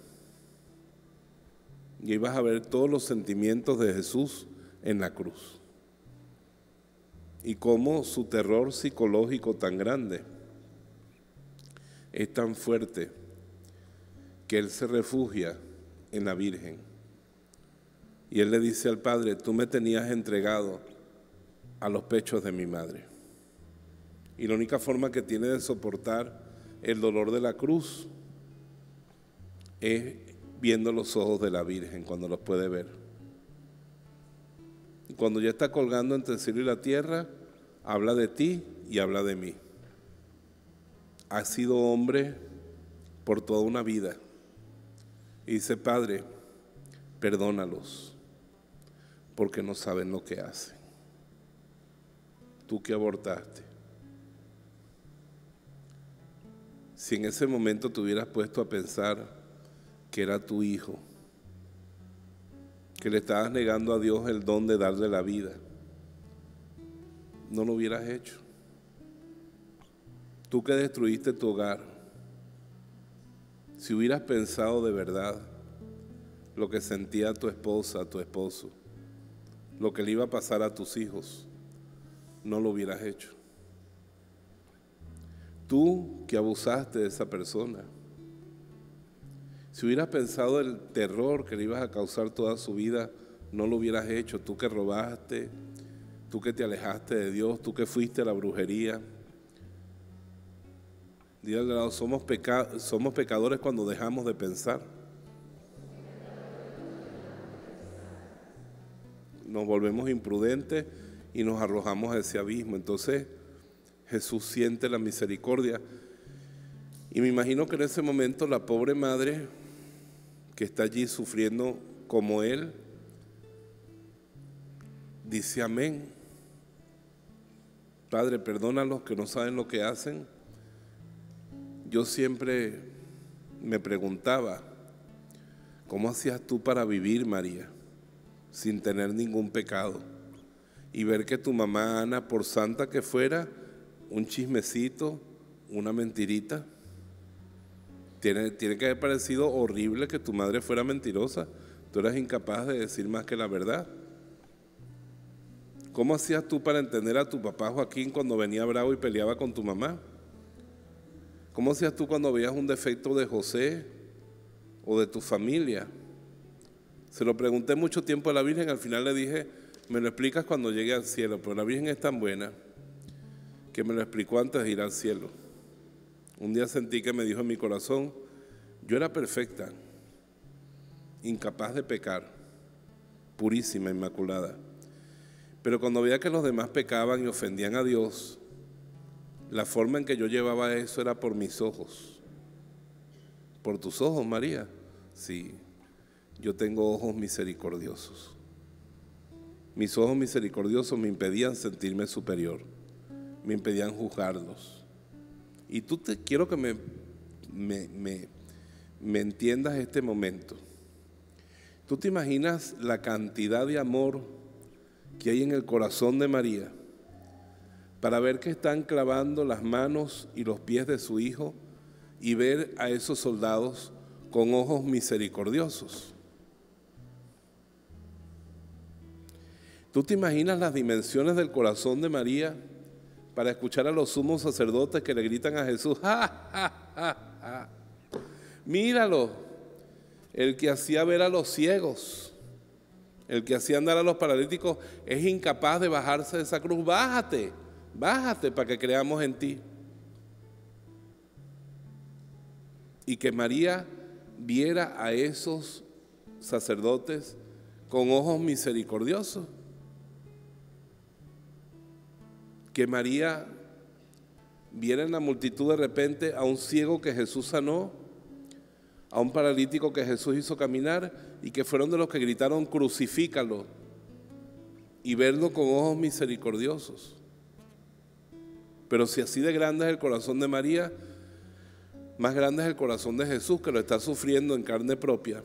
Y ahí vas a ver todos los sentimientos de Jesús en la cruz. Y cómo su terror psicológico tan grande es tan fuerte que Él se refugia en la Virgen y él le dice al padre, tú me tenías entregado a los pechos de mi madre. Y la única forma que tiene de soportar el dolor de la cruz es viendo los ojos de la Virgen cuando los puede ver. cuando ya está colgando entre el cielo y la tierra, habla de ti y habla de mí. Ha sido hombre por toda una vida. Y dice, Padre, perdónalos, porque no saben lo que hacen. Tú que abortaste. Si en ese momento te hubieras puesto a pensar que era tu hijo, que le estabas negando a Dios el don de darle la vida, no lo hubieras hecho. Tú que destruiste tu hogar, si hubieras pensado de verdad lo que sentía tu esposa, tu esposo, lo que le iba a pasar a tus hijos, no lo hubieras hecho. Tú que abusaste de esa persona, si hubieras pensado el terror que le ibas a causar toda su vida, no lo hubieras hecho. Tú que robaste, tú que te alejaste de Dios, tú que fuiste a la brujería. Dios al lado, somos, somos pecadores cuando dejamos de pensar. nos volvemos imprudentes y nos arrojamos a ese abismo. Entonces Jesús siente la misericordia. Y me imagino que en ese momento la pobre madre que está allí sufriendo como él, dice amén. Padre, a los que no saben lo que hacen. Yo siempre me preguntaba, ¿cómo hacías tú para vivir, María? sin tener ningún pecado. Y ver que tu mamá Ana, por santa que fuera, un chismecito, una mentirita, tiene, que haber parecido horrible que tu madre fuera mentirosa. Tú eras incapaz de decir más que la verdad. ¿Cómo hacías tú para entender a tu papá Joaquín cuando venía bravo y peleaba con tu mamá? ¿Cómo hacías tú cuando veías un defecto de José o de tu familia? Se lo pregunté mucho tiempo a la Virgen, al final le dije, me lo explicas cuando llegue al cielo, pero la Virgen es tan buena que me lo explicó antes de ir al cielo. Un día sentí que me dijo en mi corazón, yo era perfecta, incapaz de pecar, purísima, inmaculada. Pero cuando veía que los demás pecaban y ofendían a Dios, la forma en que yo llevaba eso era por mis ojos. Por tus ojos, María. Sí yo tengo ojos misericordiosos. Mis ojos misericordiosos me impedían sentirme superior, me impedían juzgarlos. Y tú te quiero que me, me, entiendas este momento. Tú te imaginas la cantidad de amor que hay en el corazón de María para ver que están clavando las manos y los pies de su hijo y ver a esos soldados con ojos misericordiosos. ¿Tú te imaginas las dimensiones del corazón de María para escuchar a los sumos sacerdotes que le gritan a Jesús, ¡Ja, míralo, el que hacía ver a los ciegos, el que hacía andar a los paralíticos, es incapaz de bajarse de esa cruz, bájate, bájate para que creamos en ti. Y que María viera a esos sacerdotes con ojos misericordiosos que María viera en la multitud de repente a un ciego que Jesús sanó, a un paralítico que Jesús hizo caminar y que fueron de los que gritaron, crucifícalo, y verlo con ojos misericordiosos. Pero si así de grande es el corazón de María, más grande es el corazón de Jesús que lo está sufriendo en carne propia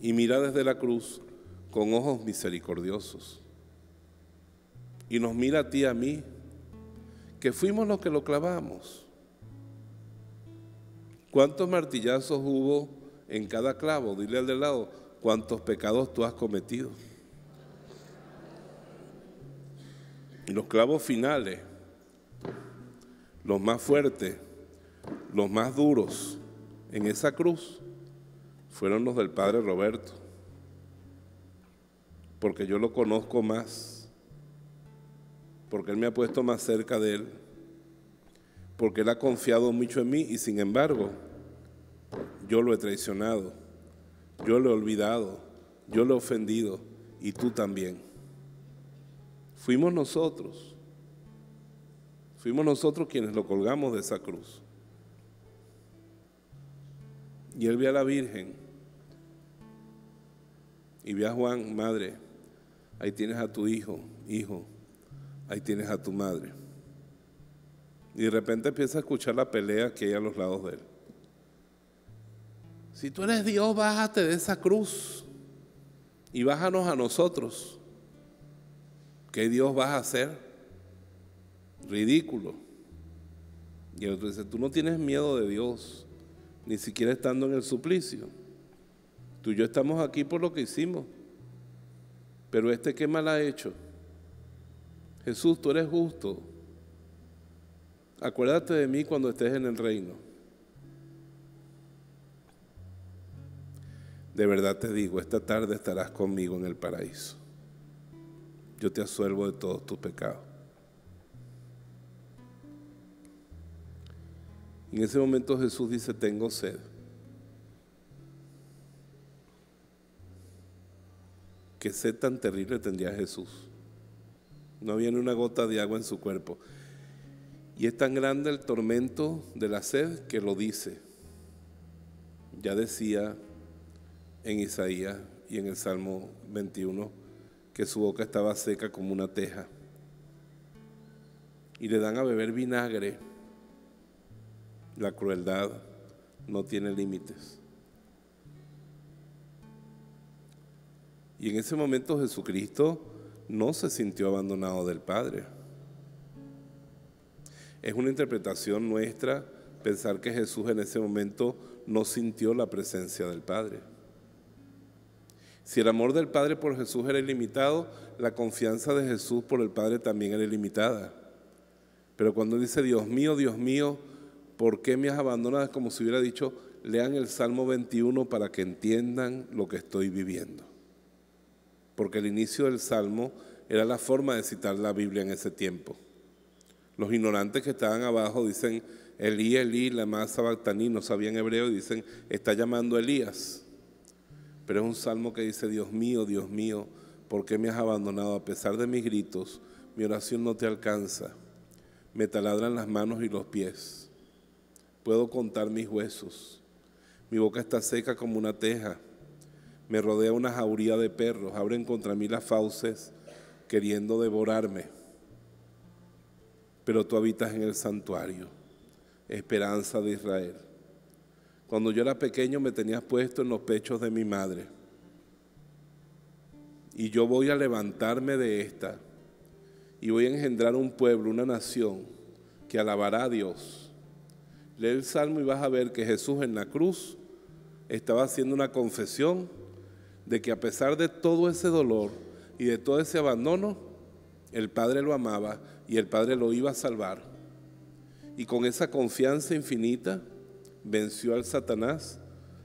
y mira desde la cruz con ojos misericordiosos y nos mira a ti a mí, que fuimos los que lo clavamos. ¿Cuántos martillazos hubo en cada clavo? Dile al de lado, ¿cuántos pecados tú has cometido? Y los clavos finales, los más fuertes, los más duros en esa cruz, fueron los del Padre Roberto, porque yo lo conozco más porque Él me ha puesto más cerca de Él, porque Él ha confiado mucho en mí y sin embargo yo lo he traicionado, yo lo he olvidado, yo lo he ofendido y tú también. Fuimos nosotros, fuimos nosotros quienes lo colgamos de esa cruz. Y él ve a la Virgen y ve a Juan, madre, ahí tienes a tu hijo, hijo ahí tienes a tu madre. Y de repente empieza a escuchar la pelea que hay a los lados de él. Si tú eres Dios, bájate de esa cruz y bájanos a nosotros. ¿Qué Dios vas a hacer? Ridículo. Y el otro dice, tú no tienes miedo de Dios, ni siquiera estando en el suplicio. Tú y yo estamos aquí por lo que hicimos. Pero este qué mal ha hecho. Jesús, tú eres justo. Acuérdate de mí cuando estés en el reino. De verdad te digo, esta tarde estarás conmigo en el paraíso. Yo te asuelvo de todos tus pecados. En ese momento Jesús dice, tengo sed. ¿Qué sed tan terrible tendría Jesús? no había ni una gota de agua en su cuerpo. Y es tan grande el tormento de la sed que lo dice. Ya decía en Isaías y en el Salmo 21 que su boca estaba seca como una teja. Y le dan a beber vinagre. La crueldad no tiene límites. Y en ese momento Jesucristo no se sintió abandonado del Padre. Es una interpretación nuestra pensar que Jesús en ese momento no sintió la presencia del Padre. Si el amor del Padre por Jesús era ilimitado, la confianza de Jesús por el Padre también era ilimitada. Pero cuando dice, Dios mío, Dios mío, ¿por qué me has abandonado? como si hubiera dicho, lean el Salmo 21 para que entiendan lo que estoy viviendo porque el inicio del Salmo era la forma de citar la Biblia en ese tiempo. Los ignorantes que estaban abajo dicen, Elí, Elí, la más sabactaní, no sabían hebreo, y dicen, está llamando Elías. Pero es un salmo que dice, Dios mío, Dios mío, ¿por qué me has abandonado? A pesar de mis gritos, mi oración no te alcanza. Me taladran las manos y los pies. Puedo contar mis huesos. Mi boca está seca como una teja. Me rodea una jauría de perros, abren contra mí las fauces queriendo devorarme. Pero tú habitas en el santuario, esperanza de Israel. Cuando yo era pequeño me tenías puesto en los pechos de mi madre. Y yo voy a levantarme de esta y voy a engendrar un pueblo, una nación que alabará a Dios. Lee el salmo y vas a ver que Jesús en la cruz estaba haciendo una confesión de que a pesar de todo ese dolor y de todo ese abandono, el Padre lo amaba y el Padre lo iba a salvar. Y con esa confianza infinita venció al Satanás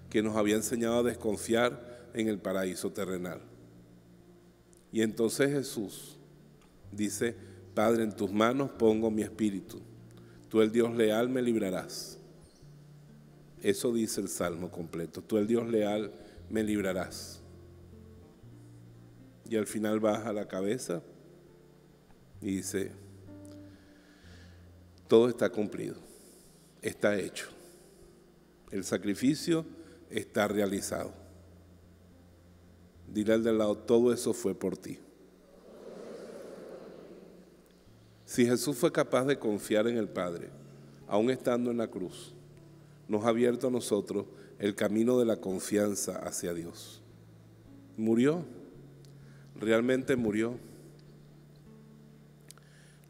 que nos había enseñado a desconfiar en el paraíso terrenal. Y entonces Jesús dice, Padre, en tus manos pongo mi espíritu. Tú el Dios leal me librarás. Eso dice el Salmo completo. Tú el Dios leal me librarás. Y al final baja la cabeza y dice, todo está cumplido, está hecho. El sacrificio está realizado. Dile al de lado, todo eso fue por ti. Si Jesús fue capaz de confiar en el Padre, aún estando en la cruz, nos ha abierto a nosotros el camino de la confianza hacia Dios. Murió realmente murió.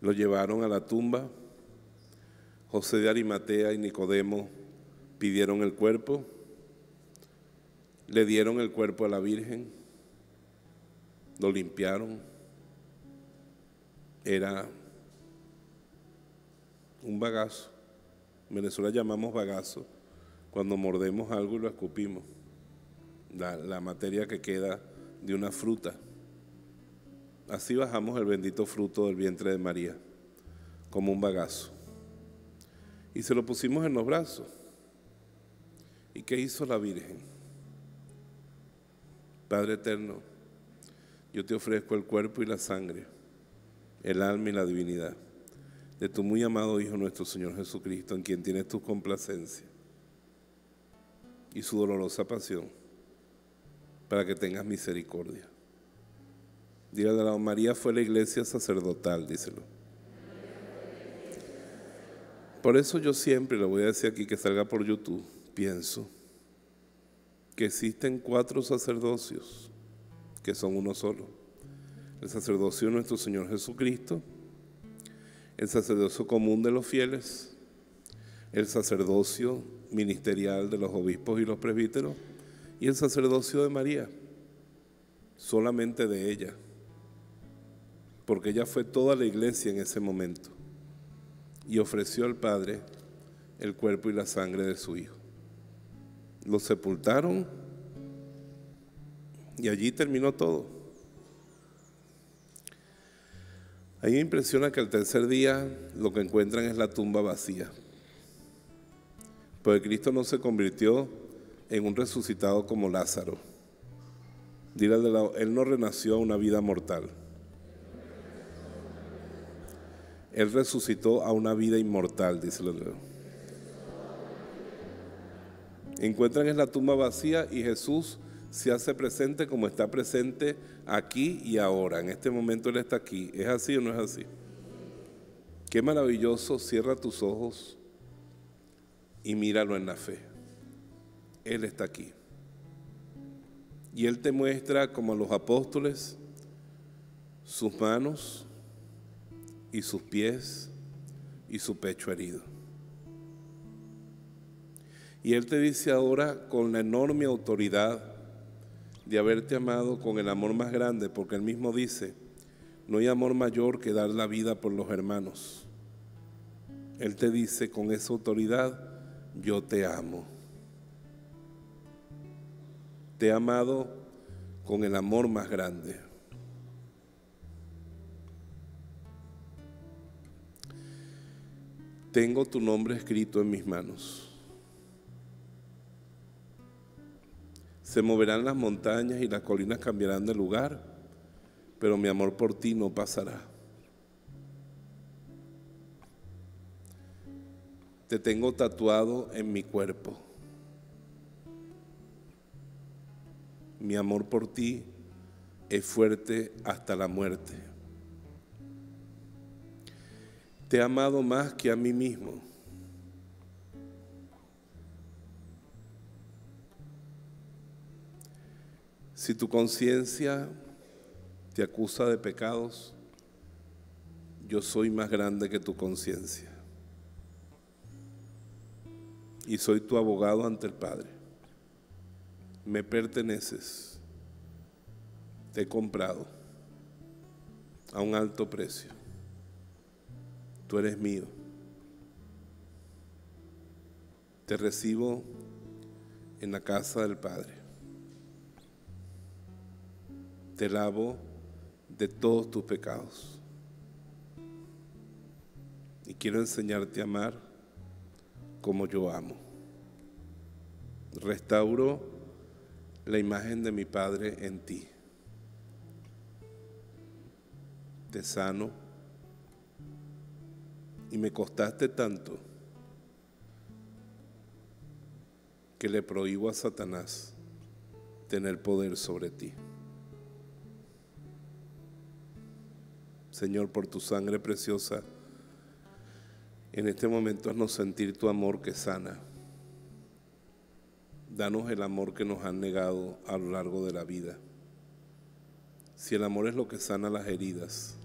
Lo llevaron a la tumba. José de Arimatea y Nicodemo pidieron el cuerpo. Le dieron el cuerpo a la Virgen. Lo limpiaron. Era un bagazo. En Venezuela llamamos bagazo cuando mordemos algo y lo escupimos. La, la materia que queda de una fruta. Así bajamos el bendito fruto del vientre de María, como un bagazo. Y se lo pusimos en los brazos. ¿Y qué hizo la Virgen? Padre eterno, yo te ofrezco el cuerpo y la sangre, el alma y la divinidad de tu muy amado Hijo nuestro Señor Jesucristo, en quien tienes tu complacencia y su dolorosa pasión, para que tengas misericordia. Dile de la María fue la iglesia sacerdotal, díselo. Por eso yo siempre, le voy a decir aquí que salga por YouTube, pienso que existen cuatro sacerdocios, que son uno solo. El sacerdocio de nuestro Señor Jesucristo, el sacerdocio común de los fieles, el sacerdocio ministerial de los obispos y los presbíteros y el sacerdocio de María, solamente de ella porque ya fue toda la iglesia en ese momento, y ofreció al Padre el cuerpo y la sangre de su Hijo. Lo sepultaron y allí terminó todo. A me impresiona que al tercer día lo que encuentran es la tumba vacía, porque Cristo no se convirtió en un resucitado como Lázaro. Dile, él no renació a una vida mortal. Él resucitó a una vida inmortal, dice el libro. Encuentran en la tumba vacía y Jesús se hace presente como está presente aquí y ahora. En este momento Él está aquí. ¿Es así o no es así? Qué maravilloso. Cierra tus ojos y míralo en la fe. Él está aquí. Y Él te muestra como a los apóstoles sus manos y sus pies y su pecho herido. Y Él te dice ahora con la enorme autoridad de haberte amado con el amor más grande, porque Él mismo dice, no hay amor mayor que dar la vida por los hermanos. Él te dice con esa autoridad, yo te amo. Te he amado con el amor más grande. tengo tu nombre escrito en mis manos. Se moverán las montañas y las colinas cambiarán de lugar, pero mi amor por ti no pasará. Te tengo tatuado en mi cuerpo. Mi amor por ti es fuerte hasta la muerte te he amado más que a mí mismo. Si tu conciencia te acusa de pecados, yo soy más grande que tu conciencia. Y soy tu abogado ante el Padre. Me perteneces. Te he comprado a un alto precio tú eres mío. Te recibo en la casa del Padre. Te lavo de todos tus pecados. Y quiero enseñarte a amar como yo amo. Restauro la imagen de mi Padre en ti. Te sano y me costaste tanto que le prohíbo a Satanás tener poder sobre ti. Señor, por tu sangre preciosa, en este momento haznos sentir tu amor que sana. Danos el amor que nos han negado a lo largo de la vida. Si el amor es lo que sana las heridas,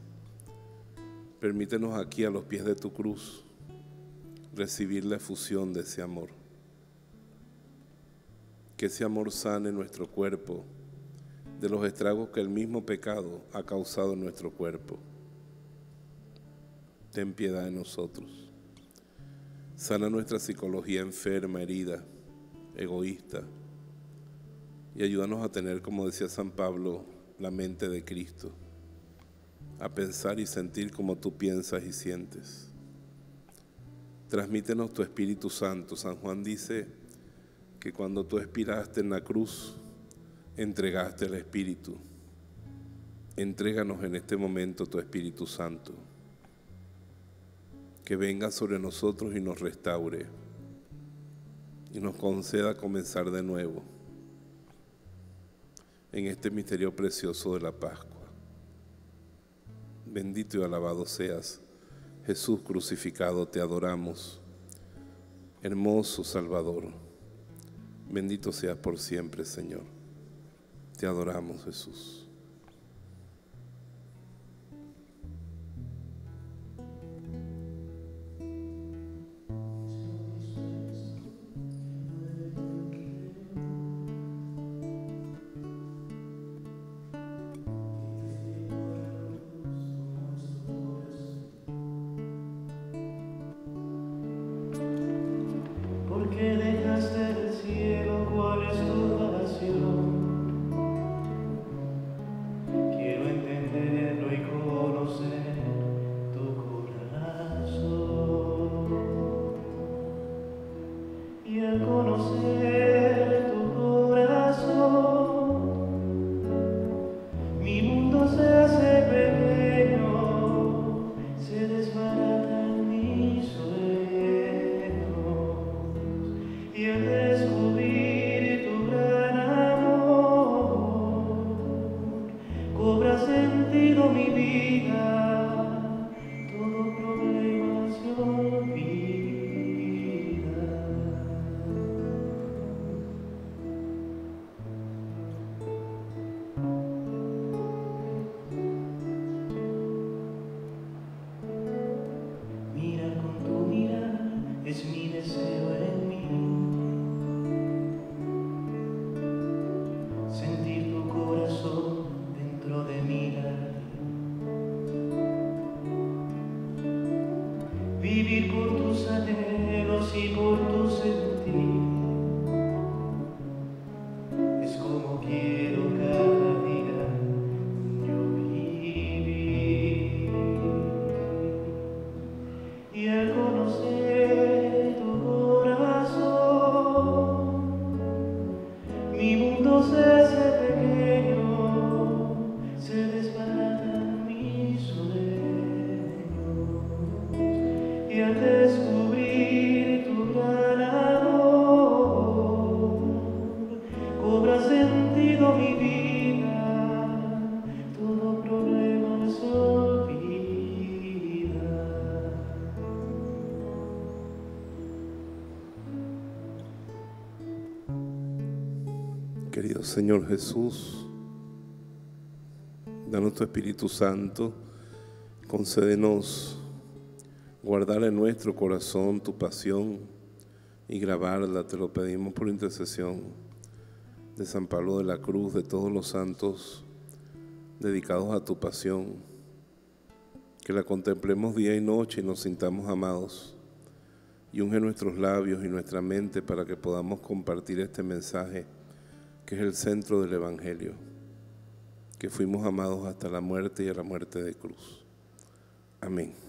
Permítenos aquí a los pies de tu cruz recibir la efusión de ese amor. Que ese amor sane nuestro cuerpo de los estragos que el mismo pecado ha causado en nuestro cuerpo. Ten piedad de nosotros. Sana nuestra psicología enferma, herida, egoísta. Y ayúdanos a tener, como decía San Pablo, la mente de Cristo a pensar y sentir como tú piensas y sientes. Transmítenos tu Espíritu Santo. San Juan dice que cuando tú expiraste en la cruz, entregaste el Espíritu. Entréganos en este momento tu Espíritu Santo. Que venga sobre nosotros y nos restaure. Y nos conceda comenzar de nuevo en este misterio precioso de la Pascua. Bendito y alabado seas. Jesús crucificado, te adoramos. Hermoso Salvador. Bendito seas por siempre, Señor. Te adoramos, Jesús. Señor Jesús. Danos tu Espíritu Santo. Concédenos guardar en nuestro corazón tu pasión y grabarla. Te lo pedimos por intercesión de San Pablo de la Cruz, de todos los santos dedicados a tu pasión. Que la contemplemos día y noche y nos sintamos amados. Y unge nuestros labios y nuestra mente para que podamos compartir este mensaje que es el centro del Evangelio, que fuimos amados hasta la muerte y a la muerte de cruz. Amén.